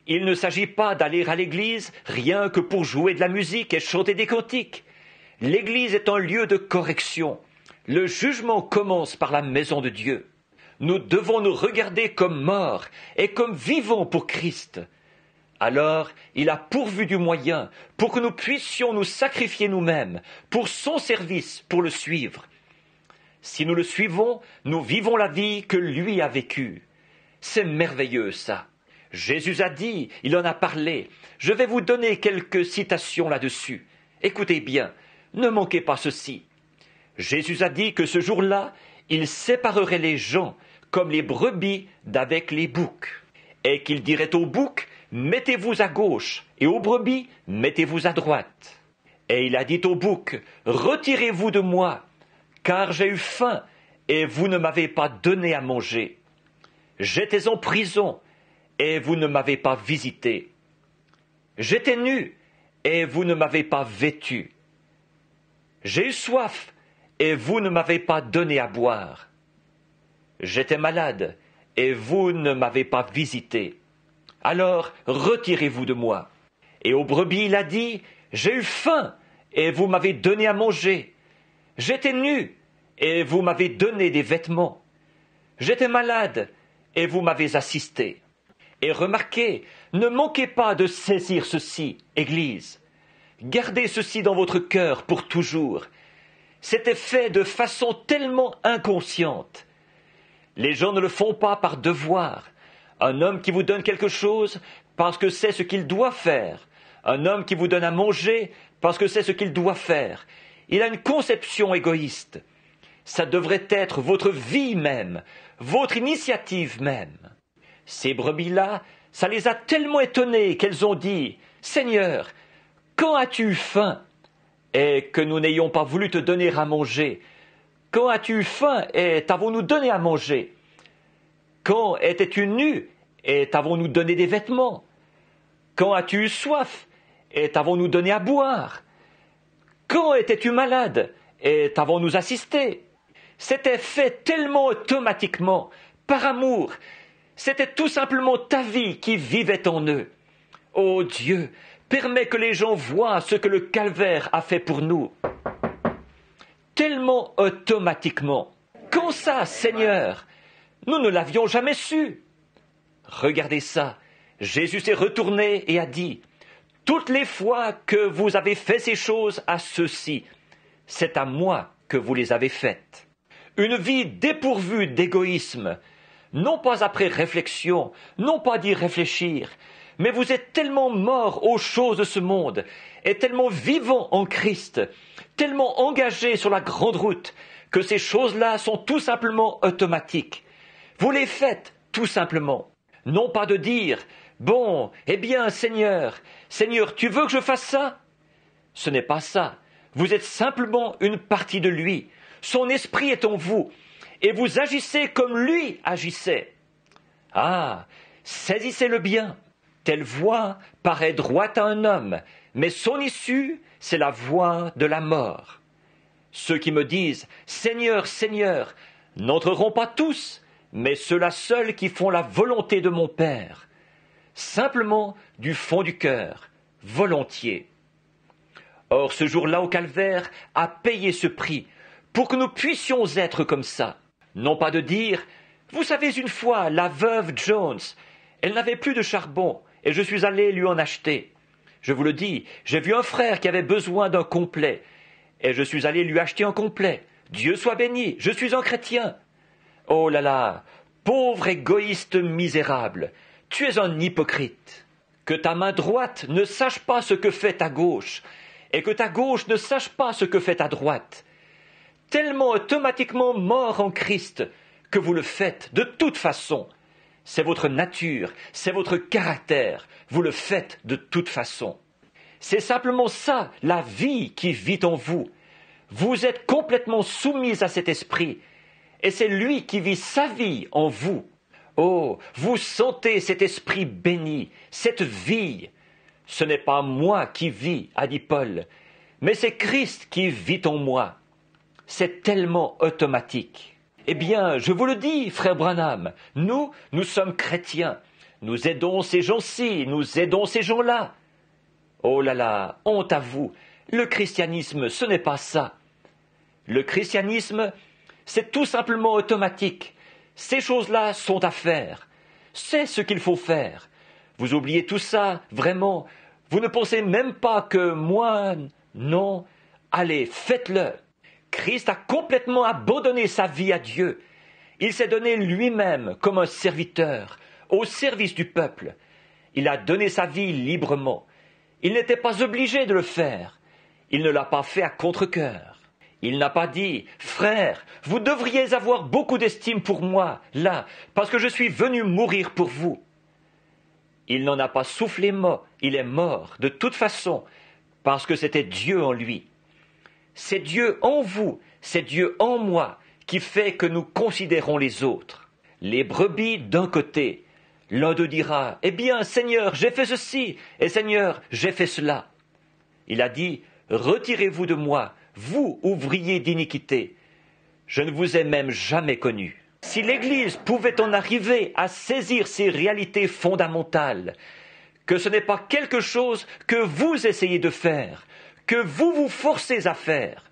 il ne s'agit pas d'aller à l'église rien que pour jouer de la musique et chanter des cantiques. L'église est un lieu de correction. Le jugement commence par la maison de Dieu. Nous devons nous regarder comme morts et comme vivants pour Christ. Alors il a pourvu du moyen pour que nous puissions nous sacrifier nous-mêmes pour son service, pour le suivre. Si nous le suivons, nous vivons la vie que lui a vécue. C'est merveilleux ça. Jésus a dit, il en a parlé. Je vais vous donner quelques citations là-dessus. Écoutez bien, ne manquez pas ceci. Jésus a dit que ce jour-là, il séparerait les gens comme les brebis d'avec les boucs, et qu'il dirait aux boucs, mettez-vous à gauche, et aux brebis, mettez-vous à droite. Et il a dit aux boucs, retirez-vous de moi, car j'ai eu faim, et vous ne m'avez pas donné à manger. J'étais en prison, et vous ne m'avez pas visité. J'étais nu, et vous ne m'avez pas vêtu. J'ai eu soif, et vous ne m'avez pas donné à boire. J'étais malade, et vous ne m'avez pas visité. Alors retirez-vous de moi. Et au brebis il a dit, J'ai eu faim, et vous m'avez donné à manger. J'étais nu, et vous m'avez donné des vêtements. J'étais malade, et vous m'avez assisté. Et remarquez, ne manquez pas de saisir ceci, Église. Gardez ceci dans votre cœur pour toujours. C'était fait de façon tellement inconsciente. Les gens ne le font pas par devoir. Un homme qui vous donne quelque chose parce que c'est ce qu'il doit faire. Un homme qui vous donne à manger parce que c'est ce qu'il doit faire. Il a une conception égoïste. Ça devrait être votre vie même, votre initiative même. Ces brebis-là, ça les a tellement étonnés qu'elles ont dit Seigneur, quand as-tu faim Et que nous n'ayons pas voulu te donner à manger. Quand as-tu faim Et t'avons-nous donné à manger Quand étais-tu nu Et t'avons-nous donné des vêtements Quand as-tu eu soif Et t'avons-nous donné à boire Quand étais-tu malade Et t'avons-nous assisté C'était fait tellement automatiquement, par amour, c'était tout simplement ta vie qui vivait en eux. Ô oh Dieu, permets que les gens voient ce que le calvaire a fait pour nous. Tellement automatiquement. Quand ça, Seigneur Nous ne l'avions jamais su. Regardez ça. Jésus s'est retourné et a dit, Toutes les fois que vous avez fait ces choses à ceux-ci, c'est à moi que vous les avez faites. Une vie dépourvue d'égoïsme, non pas après réflexion, non pas d'y réfléchir, mais vous êtes tellement mort aux choses de ce monde, et tellement vivant en Christ, tellement engagé sur la grande route, que ces choses-là sont tout simplement automatiques. Vous les faites tout simplement. Non pas de dire Bon, eh bien, Seigneur, Seigneur, tu veux que je fasse ça Ce n'est pas ça. Vous êtes simplement une partie de lui. Son esprit est en vous et vous agissez comme lui agissait. Ah, saisissez le bien. Telle voie paraît droite à un homme, mais son issue, c'est la voie de la mort. Ceux qui me disent Seigneur, Seigneur, n'entreront pas tous, mais ceux-là seuls qui font la volonté de mon Père, simplement du fond du cœur, volontiers. Or ce jour-là au calvaire a payé ce prix pour que nous puissions être comme ça non pas de dire Vous savez une fois, la veuve Jones, elle n'avait plus de charbon, et je suis allé lui en acheter. Je vous le dis, j'ai vu un frère qui avait besoin d'un complet, et je suis allé lui acheter un complet. Dieu soit béni, je suis un chrétien. Oh là là, pauvre égoïste misérable, tu es un hypocrite. Que ta main droite ne sache pas ce que fait ta gauche, et que ta gauche ne sache pas ce que fait ta droite tellement automatiquement mort en Christ que vous le faites de toute façon. C'est votre nature, c'est votre caractère, vous le faites de toute façon. C'est simplement ça, la vie qui vit en vous. Vous êtes complètement soumise à cet esprit, et c'est lui qui vit sa vie en vous. Oh, vous sentez cet esprit béni, cette vie. Ce n'est pas moi qui vis, a dit Paul, mais c'est Christ qui vit en moi c'est tellement automatique. Eh bien, je vous le dis, frère Branham, nous, nous sommes chrétiens. Nous aidons ces gens-ci, nous aidons ces gens-là. Oh là là, honte à vous. Le christianisme, ce n'est pas ça. Le christianisme, c'est tout simplement automatique. Ces choses-là sont à faire. C'est ce qu'il faut faire. Vous oubliez tout ça, vraiment. Vous ne pensez même pas que moi, non. Allez, faites-le. Christ a complètement abandonné sa vie à Dieu. Il s'est donné lui-même comme un serviteur, au service du peuple. Il a donné sa vie librement. Il n'était pas obligé de le faire. Il ne l'a pas fait à contre-cœur. Il n'a pas dit Frère, vous devriez avoir beaucoup d'estime pour moi, là, parce que je suis venu mourir pour vous. Il n'en a pas soufflé mot, il est mort, de toute façon, parce que c'était Dieu en lui. C'est Dieu en vous, c'est Dieu en moi qui fait que nous considérons les autres. Les brebis d'un côté, l'un d'eux dira Eh bien, Seigneur, j'ai fait ceci, et Seigneur, j'ai fait cela. Il a dit Retirez-vous de moi, vous, ouvriers d'iniquité, je ne vous ai même jamais connu. Si l'Église pouvait en arriver à saisir ces réalités fondamentales, que ce n'est pas quelque chose que vous essayez de faire, que vous vous forcez à faire,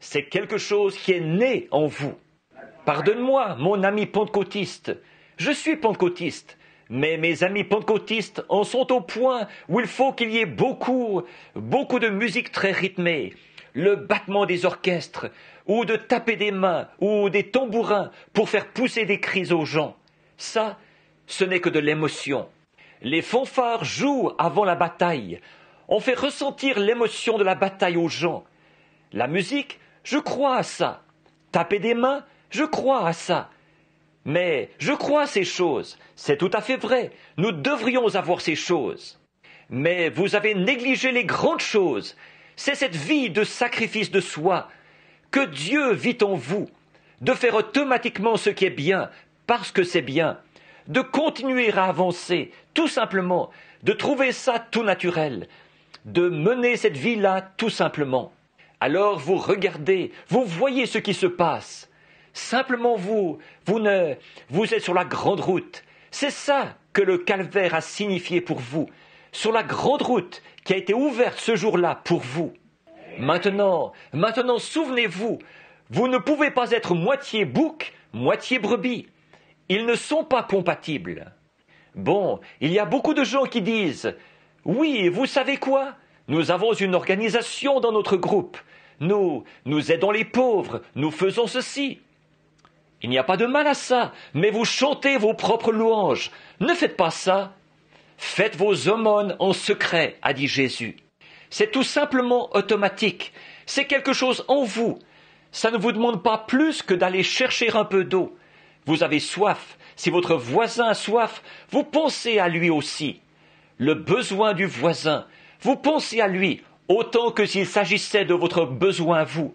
c'est quelque chose qui est né en vous. Pardonne-moi, mon ami pentecôtiste. Je suis pentecôtiste, mais mes amis pentecôtistes en sont au point où il faut qu'il y ait beaucoup, beaucoup de musique très rythmée, le battement des orchestres, ou de taper des mains, ou des tambourins pour faire pousser des cris aux gens. Ça, ce n'est que de l'émotion. Les fanfares jouent avant la bataille, on fait ressentir l'émotion de la bataille aux gens. La musique, je crois à ça. Taper des mains, je crois à ça. Mais je crois à ces choses. C'est tout à fait vrai. Nous devrions avoir ces choses. Mais vous avez négligé les grandes choses. C'est cette vie de sacrifice de soi que Dieu vit en vous, de faire automatiquement ce qui est bien, parce que c'est bien, de continuer à avancer, tout simplement, de trouver ça tout naturel, de mener cette vie-là tout simplement. Alors vous regardez, vous voyez ce qui se passe. Simplement vous, vous ne, vous êtes sur la grande route. C'est ça que le calvaire a signifié pour vous. Sur la grande route qui a été ouverte ce jour-là pour vous. Maintenant, maintenant souvenez-vous, vous ne pouvez pas être moitié bouc, moitié brebis. Ils ne sont pas compatibles. Bon, il y a beaucoup de gens qui disent oui, vous savez quoi Nous avons une organisation dans notre groupe. Nous, nous aidons les pauvres, nous faisons ceci. Il n'y a pas de mal à ça, mais vous chantez vos propres louanges. Ne faites pas ça. Faites vos aumônes en secret, a dit Jésus. C'est tout simplement automatique. C'est quelque chose en vous. Ça ne vous demande pas plus que d'aller chercher un peu d'eau. Vous avez soif. Si votre voisin a soif, vous pensez à lui aussi le besoin du voisin. Vous pensez à lui autant que s'il s'agissait de votre besoin à vous.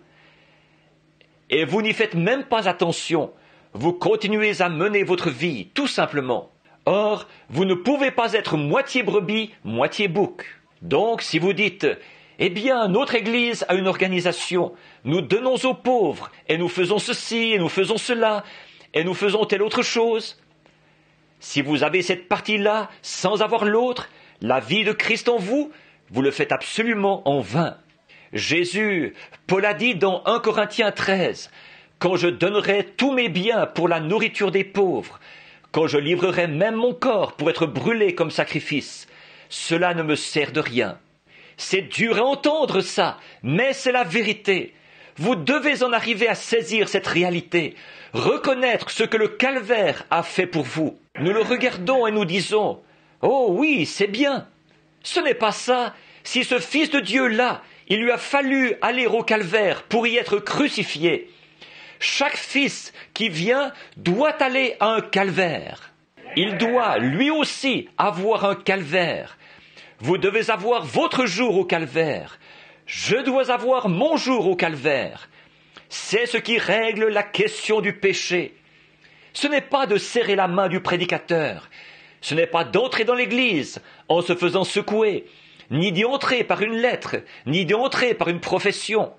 Et vous n'y faites même pas attention. Vous continuez à mener votre vie, tout simplement. Or, vous ne pouvez pas être moitié brebis, moitié bouc. Donc, si vous dites Eh bien, notre Église a une organisation, nous donnons aux pauvres, et nous faisons ceci, et nous faisons cela, et nous faisons telle autre chose, si vous avez cette partie-là sans avoir l'autre, la vie de Christ en vous, vous le faites absolument en vain. Jésus, Paul a dit dans 1 Corinthiens 13, Quand je donnerai tous mes biens pour la nourriture des pauvres, quand je livrerai même mon corps pour être brûlé comme sacrifice, cela ne me sert de rien. C'est dur à entendre ça, mais c'est la vérité. Vous devez en arriver à saisir cette réalité, reconnaître ce que le calvaire a fait pour vous. Nous le regardons et nous disons, Oh oui, c'est bien. Ce n'est pas ça. Si ce Fils de Dieu-là, il lui a fallu aller au calvaire pour y être crucifié. Chaque fils qui vient doit aller à un calvaire. Il doit lui aussi avoir un calvaire. Vous devez avoir votre jour au calvaire. Je dois avoir mon jour au calvaire. C'est ce qui règle la question du péché. Ce n'est pas de serrer la main du prédicateur, ce n'est pas d'entrer dans l'Église en se faisant secouer, ni d'y entrer par une lettre, ni d'y entrer par une profession,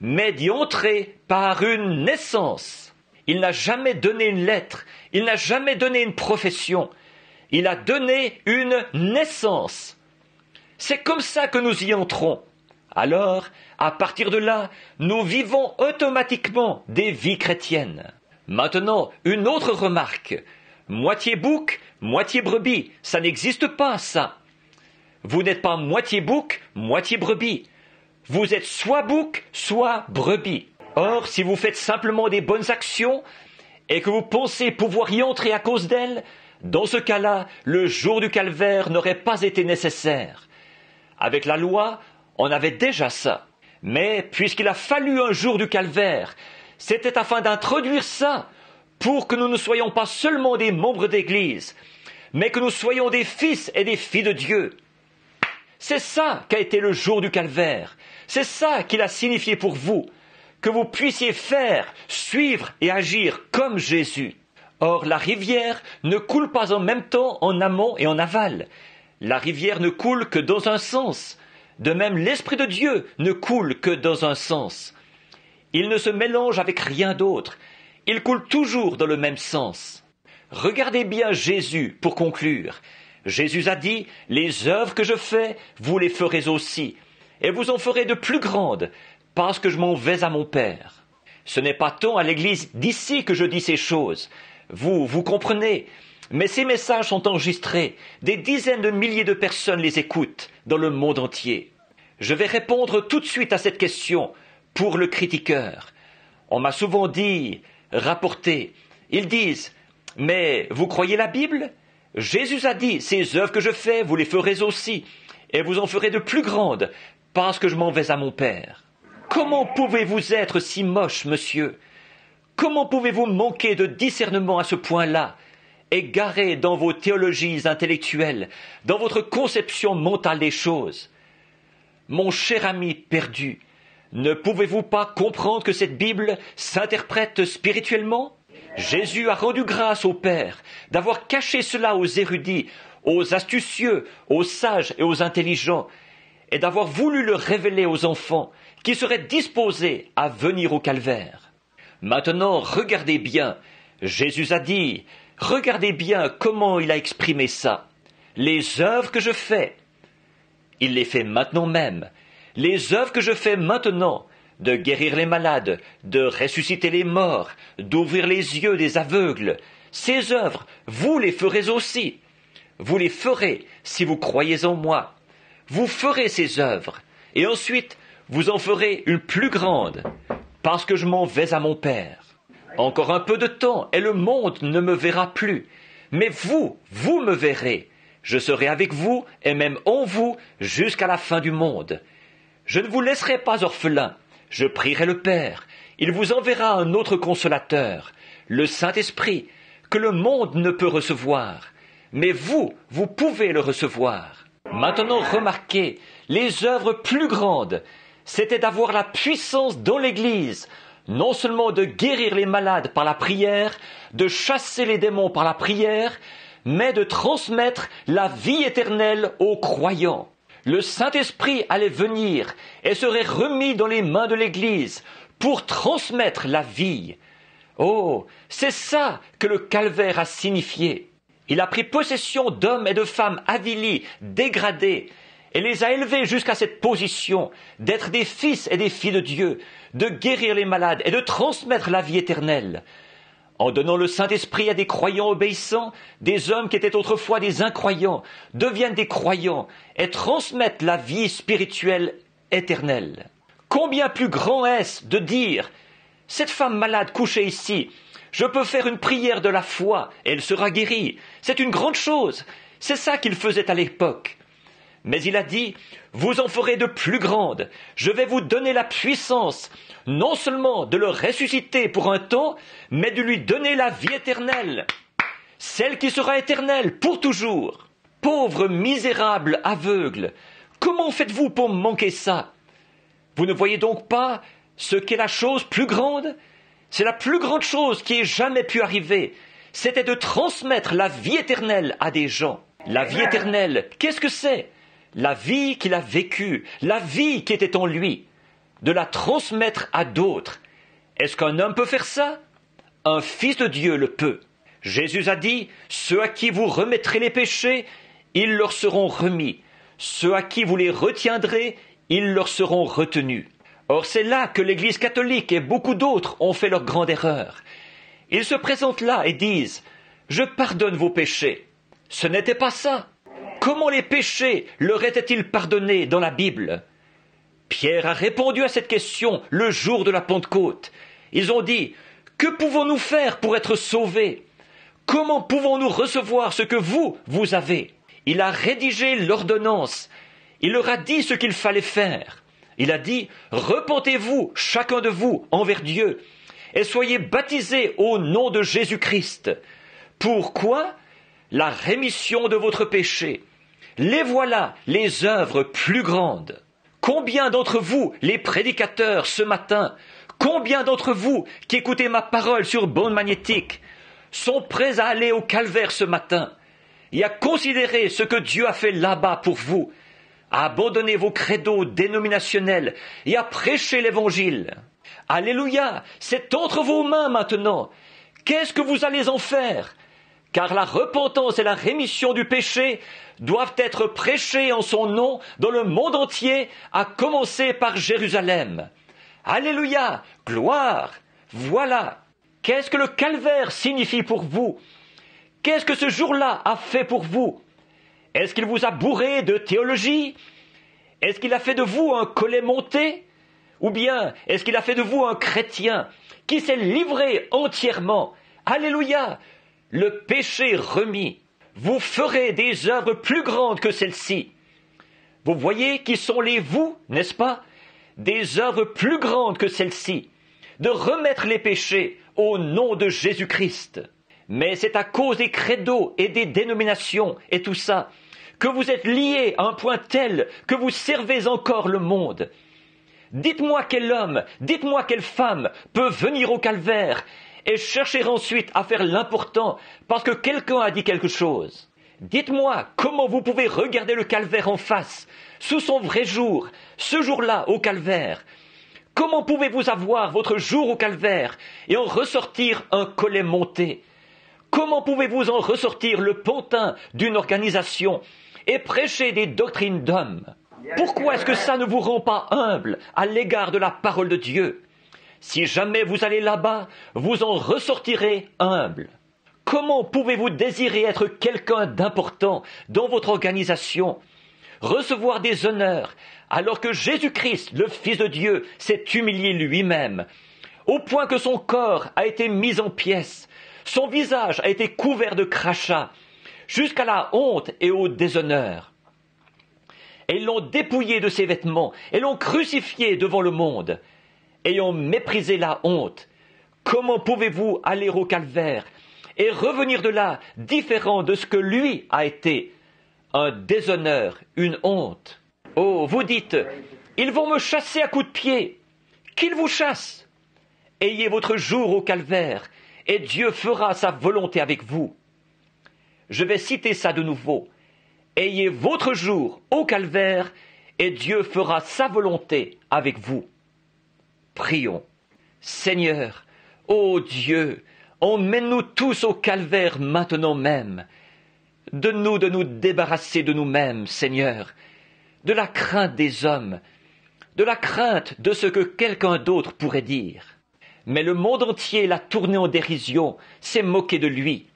mais d'y entrer par une naissance. Il n'a jamais donné une lettre, il n'a jamais donné une profession, il a donné une naissance. C'est comme ça que nous y entrons. Alors, à partir de là, nous vivons automatiquement des vies chrétiennes. Maintenant, une autre remarque moitié bouc, moitié brebis. Ça n'existe pas, ça. Vous n'êtes pas moitié bouc, moitié brebis. Vous êtes soit bouc, soit brebis. Or, si vous faites simplement des bonnes actions et que vous pensez pouvoir y entrer à cause d'elles, dans ce cas-là, le jour du calvaire n'aurait pas été nécessaire. Avec la loi, on avait déjà ça. Mais puisqu'il a fallu un jour du calvaire, c'était afin d'introduire ça pour que nous ne soyons pas seulement des membres d'Église, mais que nous soyons des fils et des filles de Dieu. C'est ça qu'a été le jour du calvaire. C'est ça qu'il a signifié pour vous, que vous puissiez faire, suivre et agir comme Jésus. Or, la rivière ne coule pas en même temps en amont et en aval. La rivière ne coule que dans un sens. De même, l'Esprit de Dieu ne coule que dans un sens. Il ne se mélange avec rien d'autre. Il coule toujours dans le même sens. Regardez bien Jésus pour conclure. Jésus a dit, Les œuvres que je fais, vous les ferez aussi, et vous en ferez de plus grandes, parce que je m'en vais à mon Père. Ce n'est pas tant à l'Église d'ici que je dis ces choses. Vous, vous comprenez. Mais ces messages sont enregistrés. Des dizaines de milliers de personnes les écoutent dans le monde entier. Je vais répondre tout de suite à cette question pour le critiqueur. On m'a souvent dit rapportés. Ils disent, mais vous croyez la Bible Jésus a dit, ces œuvres que je fais, vous les ferez aussi, et vous en ferez de plus grandes, parce que je m'en vais à mon Père. Comment pouvez-vous être si moche, monsieur Comment pouvez-vous manquer de discernement à ce point-là, égaré dans vos théologies intellectuelles, dans votre conception mentale des choses Mon cher ami perdu, ne pouvez-vous pas comprendre que cette Bible s'interprète spirituellement Jésus a rendu grâce au Père d'avoir caché cela aux érudits, aux astucieux, aux sages et aux intelligents, et d'avoir voulu le révéler aux enfants qui seraient disposés à venir au calvaire. Maintenant, regardez bien, Jésus a dit, regardez bien comment il a exprimé ça. Les œuvres que je fais, il les fait maintenant même, les œuvres que je fais maintenant, de guérir les malades, de ressusciter les morts, d'ouvrir les yeux des aveugles, ces œuvres, vous les ferez aussi. Vous les ferez si vous croyez en moi. Vous ferez ces œuvres, et ensuite vous en ferez une plus grande, parce que je m'en vais à mon Père. Encore un peu de temps, et le monde ne me verra plus. Mais vous, vous me verrez. Je serai avec vous, et même en vous, jusqu'à la fin du monde. Je ne vous laisserai pas orphelins, je prierai le Père, il vous enverra un autre consolateur, le Saint-Esprit, que le monde ne peut recevoir, mais vous, vous pouvez le recevoir. Maintenant remarquez, les œuvres plus grandes, c'était d'avoir la puissance dans l'Église, non seulement de guérir les malades par la prière, de chasser les démons par la prière, mais de transmettre la vie éternelle aux croyants le Saint-Esprit allait venir et serait remis dans les mains de l'Église pour transmettre la vie. Oh, c'est ça que le calvaire a signifié. Il a pris possession d'hommes et de femmes avilis, dégradés, et les a élevés jusqu'à cette position d'être des fils et des filles de Dieu, de guérir les malades et de transmettre la vie éternelle en donnant le Saint-Esprit à des croyants obéissants, des hommes qui étaient autrefois des incroyants deviennent des croyants et transmettent la vie spirituelle éternelle. Combien plus grand est-ce de dire Cette femme malade couchée ici, je peux faire une prière de la foi, et elle sera guérie. C'est une grande chose. C'est ça qu'il faisait à l'époque. Mais il a dit, Vous en ferez de plus grandes, je vais vous donner la puissance, non seulement de le ressusciter pour un temps, mais de lui donner la vie éternelle, celle qui sera éternelle pour toujours. Pauvre misérable aveugle, comment faites-vous pour manquer ça Vous ne voyez donc pas ce qu'est la chose plus grande C'est la plus grande chose qui ait jamais pu arriver. C'était de transmettre la vie éternelle à des gens. La vie éternelle, qu'est-ce que c'est La vie qu'il a vécue, la vie qui était en lui de la transmettre à d'autres. Est-ce qu'un homme peut faire ça Un fils de Dieu le peut. Jésus a dit, Ceux à qui vous remettrez les péchés, ils leur seront remis. Ceux à qui vous les retiendrez, ils leur seront retenus. Or c'est là que l'Église catholique et beaucoup d'autres ont fait leur grande erreur. Ils se présentent là et disent, Je pardonne vos péchés. Ce n'était pas ça. Comment les péchés leur étaient-ils pardonnés dans la Bible Pierre a répondu à cette question le jour de la Pentecôte. Ils ont dit, Que pouvons-nous faire pour être sauvés Comment pouvons-nous recevoir ce que vous, vous avez Il a rédigé l'ordonnance. Il leur a dit ce qu'il fallait faire. Il a dit, Repentez-vous, chacun de vous, envers Dieu, et soyez baptisés au nom de Jésus-Christ. Pourquoi La rémission de votre péché. Les voilà les œuvres plus grandes. Combien d'entre vous, les prédicateurs, ce matin, combien d'entre vous qui écoutez ma parole sur bonne magnétique, sont prêts à aller au calvaire ce matin et à considérer ce que Dieu a fait là-bas pour vous, à abandonner vos credos dénominationnels et à prêcher l'évangile. Alléluia, c'est entre vos mains maintenant. Qu'est-ce que vous allez en faire car la repentance et la rémission du péché doivent être prêchées en son nom dans le monde entier, à commencer par Jérusalem. Alléluia, gloire. Voilà. Qu'est-ce que le calvaire signifie pour vous Qu'est-ce que ce jour-là a fait pour vous Est-ce qu'il vous a bourré de théologie Est-ce qu'il a fait de vous un collet monté Ou bien est-ce qu'il a fait de vous un chrétien qui s'est livré entièrement Alléluia le péché remis, vous ferez des œuvres plus grandes que celles-ci. Vous voyez qui sont les vous, n'est-ce pas Des œuvres plus grandes que celles-ci, de remettre les péchés au nom de Jésus-Christ. Mais c'est à cause des credos et des dénominations et tout ça que vous êtes liés à un point tel que vous servez encore le monde. Dites-moi quel homme, dites-moi quelle femme peut venir au calvaire et chercher ensuite à faire l'important parce que quelqu'un a dit quelque chose. Dites-moi comment vous pouvez regarder le calvaire en face, sous son vrai jour, ce jour-là au calvaire. Comment pouvez-vous avoir votre jour au calvaire et en ressortir un collet monté Comment pouvez-vous en ressortir le pantin d'une organisation et prêcher des doctrines d'hommes Pourquoi est-ce que ça ne vous rend pas humble à l'égard de la parole de Dieu si jamais vous allez là-bas, vous en ressortirez humble. Comment pouvez-vous désirer être quelqu'un d'important dans votre organisation, recevoir des honneurs, alors que Jésus-Christ, le Fils de Dieu, s'est humilié lui-même, au point que son corps a été mis en pièces, son visage a été couvert de crachats, jusqu'à la honte et au déshonneur. Et l'ont dépouillé de ses vêtements, et l'ont crucifié devant le monde ayant méprisé la honte, comment pouvez-vous aller au calvaire et revenir de là différent de ce que lui a été Un déshonneur, une honte. Oh, vous dites, ils vont me chasser à coups de pied. Qu'ils vous chassent. Ayez votre jour au calvaire, et Dieu fera sa volonté avec vous. Je vais citer ça de nouveau. Ayez votre jour au calvaire, et Dieu fera sa volonté avec vous. Prions. Seigneur, ô Dieu, emmène-nous tous au calvaire maintenant même. Donne-nous de nous débarrasser de nous-mêmes, Seigneur, de la crainte des hommes, de la crainte de ce que quelqu'un d'autre pourrait dire. Mais le monde entier l'a tourné en dérision, s'est moqué de lui.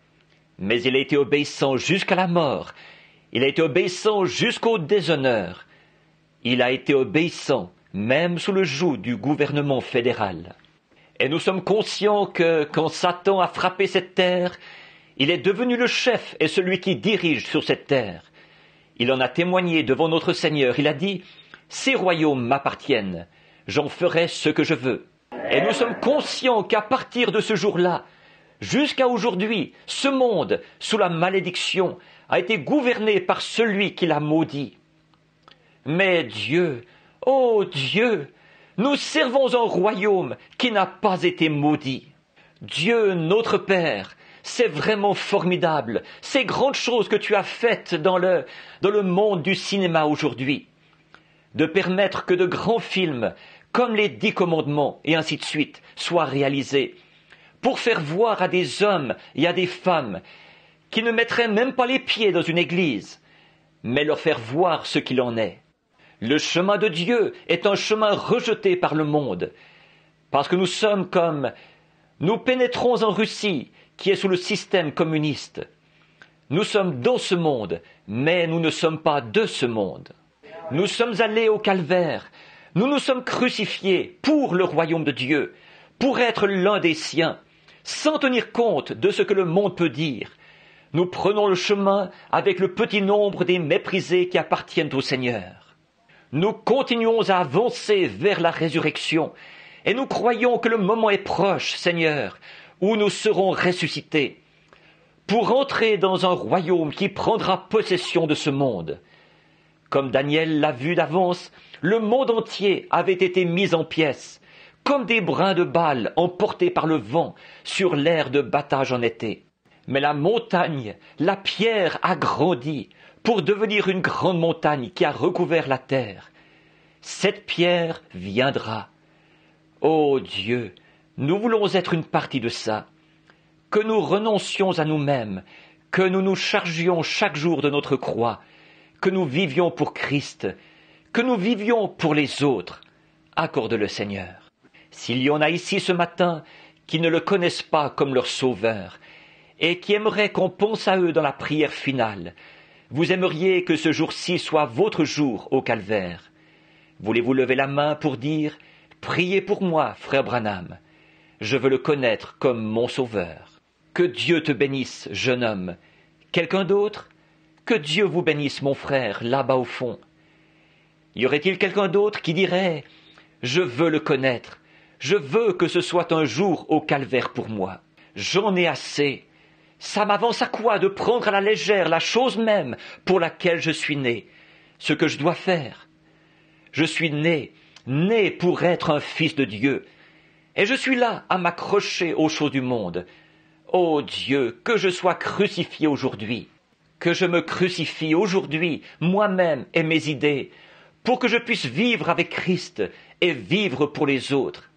Mais il a été obéissant jusqu'à la mort, il a été obéissant jusqu'au déshonneur, il a été obéissant même sous le joug du gouvernement fédéral. Et nous sommes conscients que, quand Satan a frappé cette terre, il est devenu le chef et celui qui dirige sur cette terre. Il en a témoigné devant notre Seigneur. Il a dit, Ces royaumes m'appartiennent, j'en ferai ce que je veux. Et nous sommes conscients qu'à partir de ce jour-là, jusqu'à aujourd'hui, ce monde, sous la malédiction, a été gouverné par celui qui l'a maudit. Mais Dieu, Ô oh Dieu, nous servons un royaume qui n'a pas été maudit. Dieu notre Père, c'est vraiment formidable, ces grandes choses que tu as faites dans dans le monde du cinéma aujourd'hui. De permettre que de grands films, comme les Dix Commandements et ainsi de suite, soient réalisés, pour faire voir à des hommes et à des femmes qui ne mettraient même pas les pieds dans une église, mais leur faire voir ce qu'il en est. Le chemin de Dieu est un chemin rejeté par le monde, parce que nous sommes comme nous pénétrons en Russie, qui est sous le système communiste. Nous sommes dans ce monde, mais nous ne sommes pas de ce monde. Nous sommes allés au calvaire, nous nous sommes crucifiés pour le royaume de Dieu, pour être l'un des siens, sans tenir compte de ce que le monde peut dire. Nous prenons le chemin avec le petit nombre des méprisés qui appartiennent au Seigneur. Nous continuons à avancer vers la résurrection, et nous croyons que le moment est proche, Seigneur, où nous serons ressuscités, pour entrer dans un royaume qui prendra possession de ce monde. Comme Daniel l'a vu d'avance, le monde entier avait été mis en pièces, comme des brins de balles emportés par le vent sur l'air de battage en été. Mais la montagne, la pierre a grandi, pour devenir une grande montagne qui a recouvert la terre. Cette pierre viendra. Ô Dieu, nous voulons être une partie de ça. Que nous renoncions à nous-mêmes, que nous nous chargions chaque jour de notre croix, que nous vivions pour Christ, que nous vivions pour les autres. Accorde-le Seigneur. S'il y en a ici ce matin qui ne le connaissent pas comme leur sauveur, et qui aimeraient qu'on pense à eux dans la prière finale, vous aimeriez que ce jour-ci soit votre jour au calvaire. Voulez-vous lever la main pour dire Priez pour moi, frère Branham. Je veux le connaître comme mon sauveur. Que Dieu te bénisse, jeune homme. Quelqu'un d'autre Que Dieu vous bénisse, mon frère, là-bas au fond. Y aurait-il quelqu'un d'autre qui dirait Je veux le connaître. Je veux que ce soit un jour au calvaire pour moi. J'en ai assez. Ça m'avance à quoi de prendre à la légère la chose même pour laquelle je suis né, ce que je dois faire Je suis né, né pour être un fils de Dieu, et je suis là à m'accrocher aux choses du monde. Ô Dieu, que je sois crucifié aujourd'hui, que je me crucifie aujourd'hui, moi-même et mes idées, pour que je puisse vivre avec Christ et vivre pour les autres,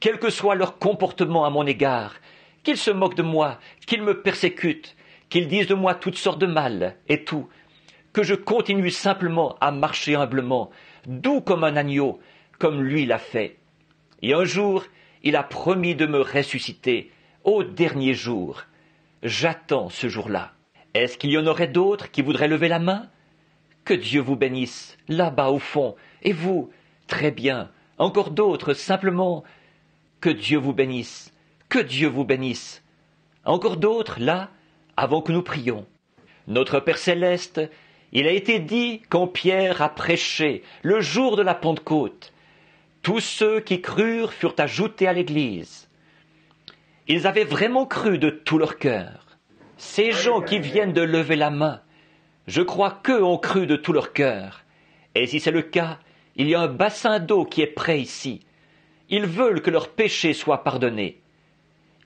quel que soit leur comportement à mon égard, qu'ils se moquent de moi, qu'ils me persécutent, qu'ils disent de moi toutes sortes de mal, et tout, que je continue simplement à marcher humblement, doux comme un agneau, comme lui l'a fait. Et un jour, il a promis de me ressusciter, au dernier jour. J'attends ce jour-là. Est-ce qu'il y en aurait d'autres qui voudraient lever la main Que Dieu vous bénisse, là-bas au fond, et vous, très bien, encore d'autres, simplement, que Dieu vous bénisse. Que Dieu vous bénisse. Encore d'autres, là, avant que nous prions. Notre Père céleste, il a été dit quand Pierre a prêché le jour de la Pentecôte. Tous ceux qui crurent furent ajoutés à l'Église. Ils avaient vraiment cru de tout leur cœur. Ces gens qui viennent de lever la main, je crois qu'eux ont cru de tout leur cœur. Et si c'est le cas, il y a un bassin d'eau qui est prêt ici. Ils veulent que leurs péchés soient pardonnés.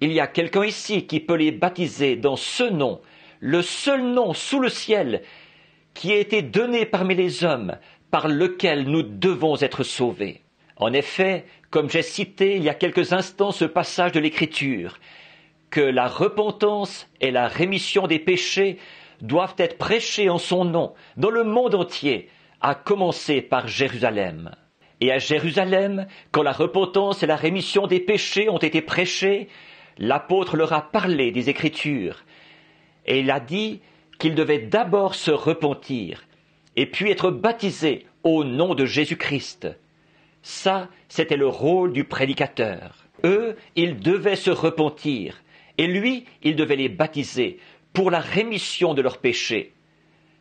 Il y a quelqu'un ici qui peut les baptiser dans ce nom, le seul nom sous le ciel qui a été donné parmi les hommes, par lequel nous devons être sauvés. En effet, comme j'ai cité il y a quelques instants ce passage de l'Écriture, que la repentance et la rémission des péchés doivent être prêchés en son nom dans le monde entier, à commencer par Jérusalem. Et à Jérusalem, quand la repentance et la rémission des péchés ont été prêchés, l'apôtre leur a parlé des Écritures, et il a dit qu'ils devaient d'abord se repentir, et puis être baptisés au nom de Jésus-Christ. Ça, c'était le rôle du prédicateur. Eux, ils devaient se repentir, et lui, il devait les baptiser pour la rémission de leurs péchés.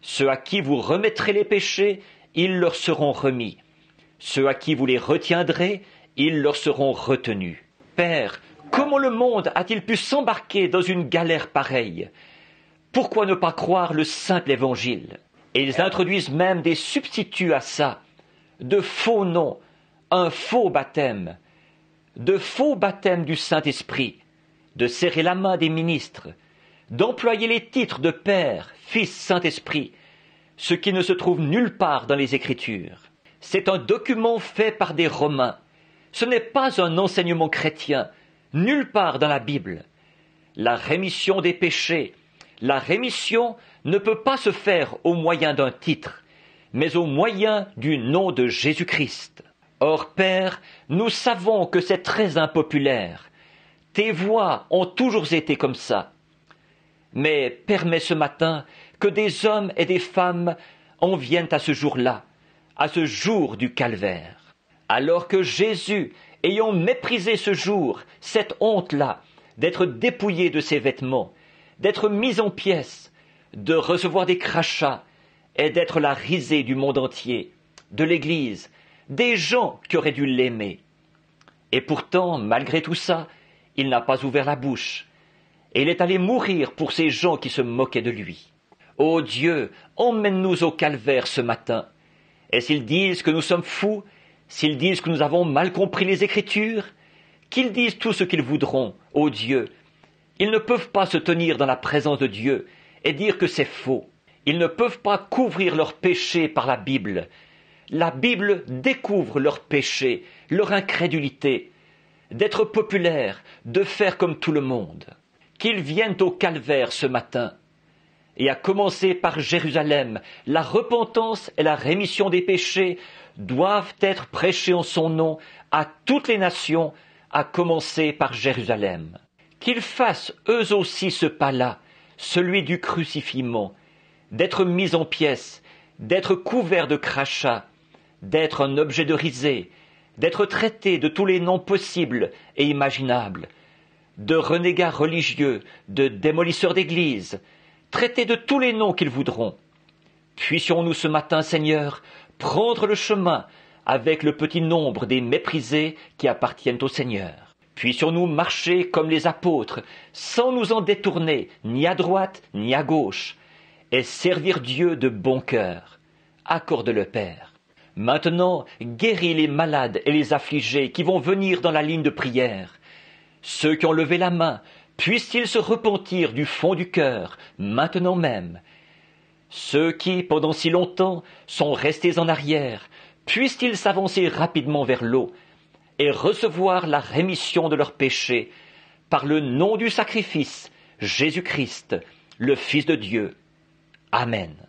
Ceux à qui vous remettrez les péchés, ils leur seront remis. Ceux à qui vous les retiendrez, ils leur seront retenus. Père, Comment le monde a-t-il pu s'embarquer dans une galère pareille Pourquoi ne pas croire le simple évangile Et ils introduisent même des substituts à ça, de faux noms, un faux baptême, de faux baptêmes du Saint-Esprit, de serrer la main des ministres, d'employer les titres de Père, Fils, Saint-Esprit, ce qui ne se trouve nulle part dans les Écritures. C'est un document fait par des Romains. Ce n'est pas un enseignement chrétien, Nulle part dans la Bible, la rémission des péchés, la rémission ne peut pas se faire au moyen d'un titre, mais au moyen du nom de Jésus-Christ. Or, Père, nous savons que c'est très impopulaire. Tes voix ont toujours été comme ça. Mais permets ce matin que des hommes et des femmes en viennent à ce jour-là, à ce jour du calvaire. Alors que Jésus ayant méprisé ce jour, cette honte-là, d'être dépouillé de ses vêtements, d'être mis en pièces, de recevoir des crachats, et d'être la risée du monde entier, de l'Église, des gens qui auraient dû l'aimer. Et pourtant, malgré tout ça, il n'a pas ouvert la bouche, et il est allé mourir pour ces gens qui se moquaient de lui. Ô Dieu, emmène-nous au calvaire ce matin. Et s'ils disent que nous sommes fous, S'ils disent que nous avons mal compris les Écritures, qu'ils disent tout ce qu'ils voudront, ô Dieu, ils ne peuvent pas se tenir dans la présence de Dieu et dire que c'est faux. Ils ne peuvent pas couvrir leurs péchés par la Bible. La Bible découvre leurs péchés, leur incrédulité, d'être populaire, de faire comme tout le monde. Qu'ils viennent au calvaire ce matin, et à commencer par Jérusalem, la repentance et la rémission des péchés doivent être prêchés en son nom à toutes les nations, à commencer par Jérusalem. Qu'ils fassent eux aussi ce pas-là, celui du crucifiement, d'être mis en pièces, d'être couverts de crachats, d'être un objet de risée, d'être traités de tous les noms possibles et imaginables, de renégats religieux, de démolisseurs d'églises, traités de tous les noms qu'ils voudront. Puissions-nous ce matin, Seigneur, prendre le chemin avec le petit nombre des méprisés qui appartiennent au Seigneur. Puissions-nous marcher comme les apôtres, sans nous en détourner ni à droite ni à gauche, et servir Dieu de bon cœur. Accorde-le, Père. Maintenant, guéris les malades et les affligés qui vont venir dans la ligne de prière. Ceux qui ont levé la main, puissent-ils se repentir du fond du cœur, maintenant même, ceux qui, pendant si longtemps, sont restés en arrière, puissent-ils s'avancer rapidement vers l'eau et recevoir la rémission de leurs péchés par le nom du sacrifice Jésus-Christ, le Fils de Dieu. Amen.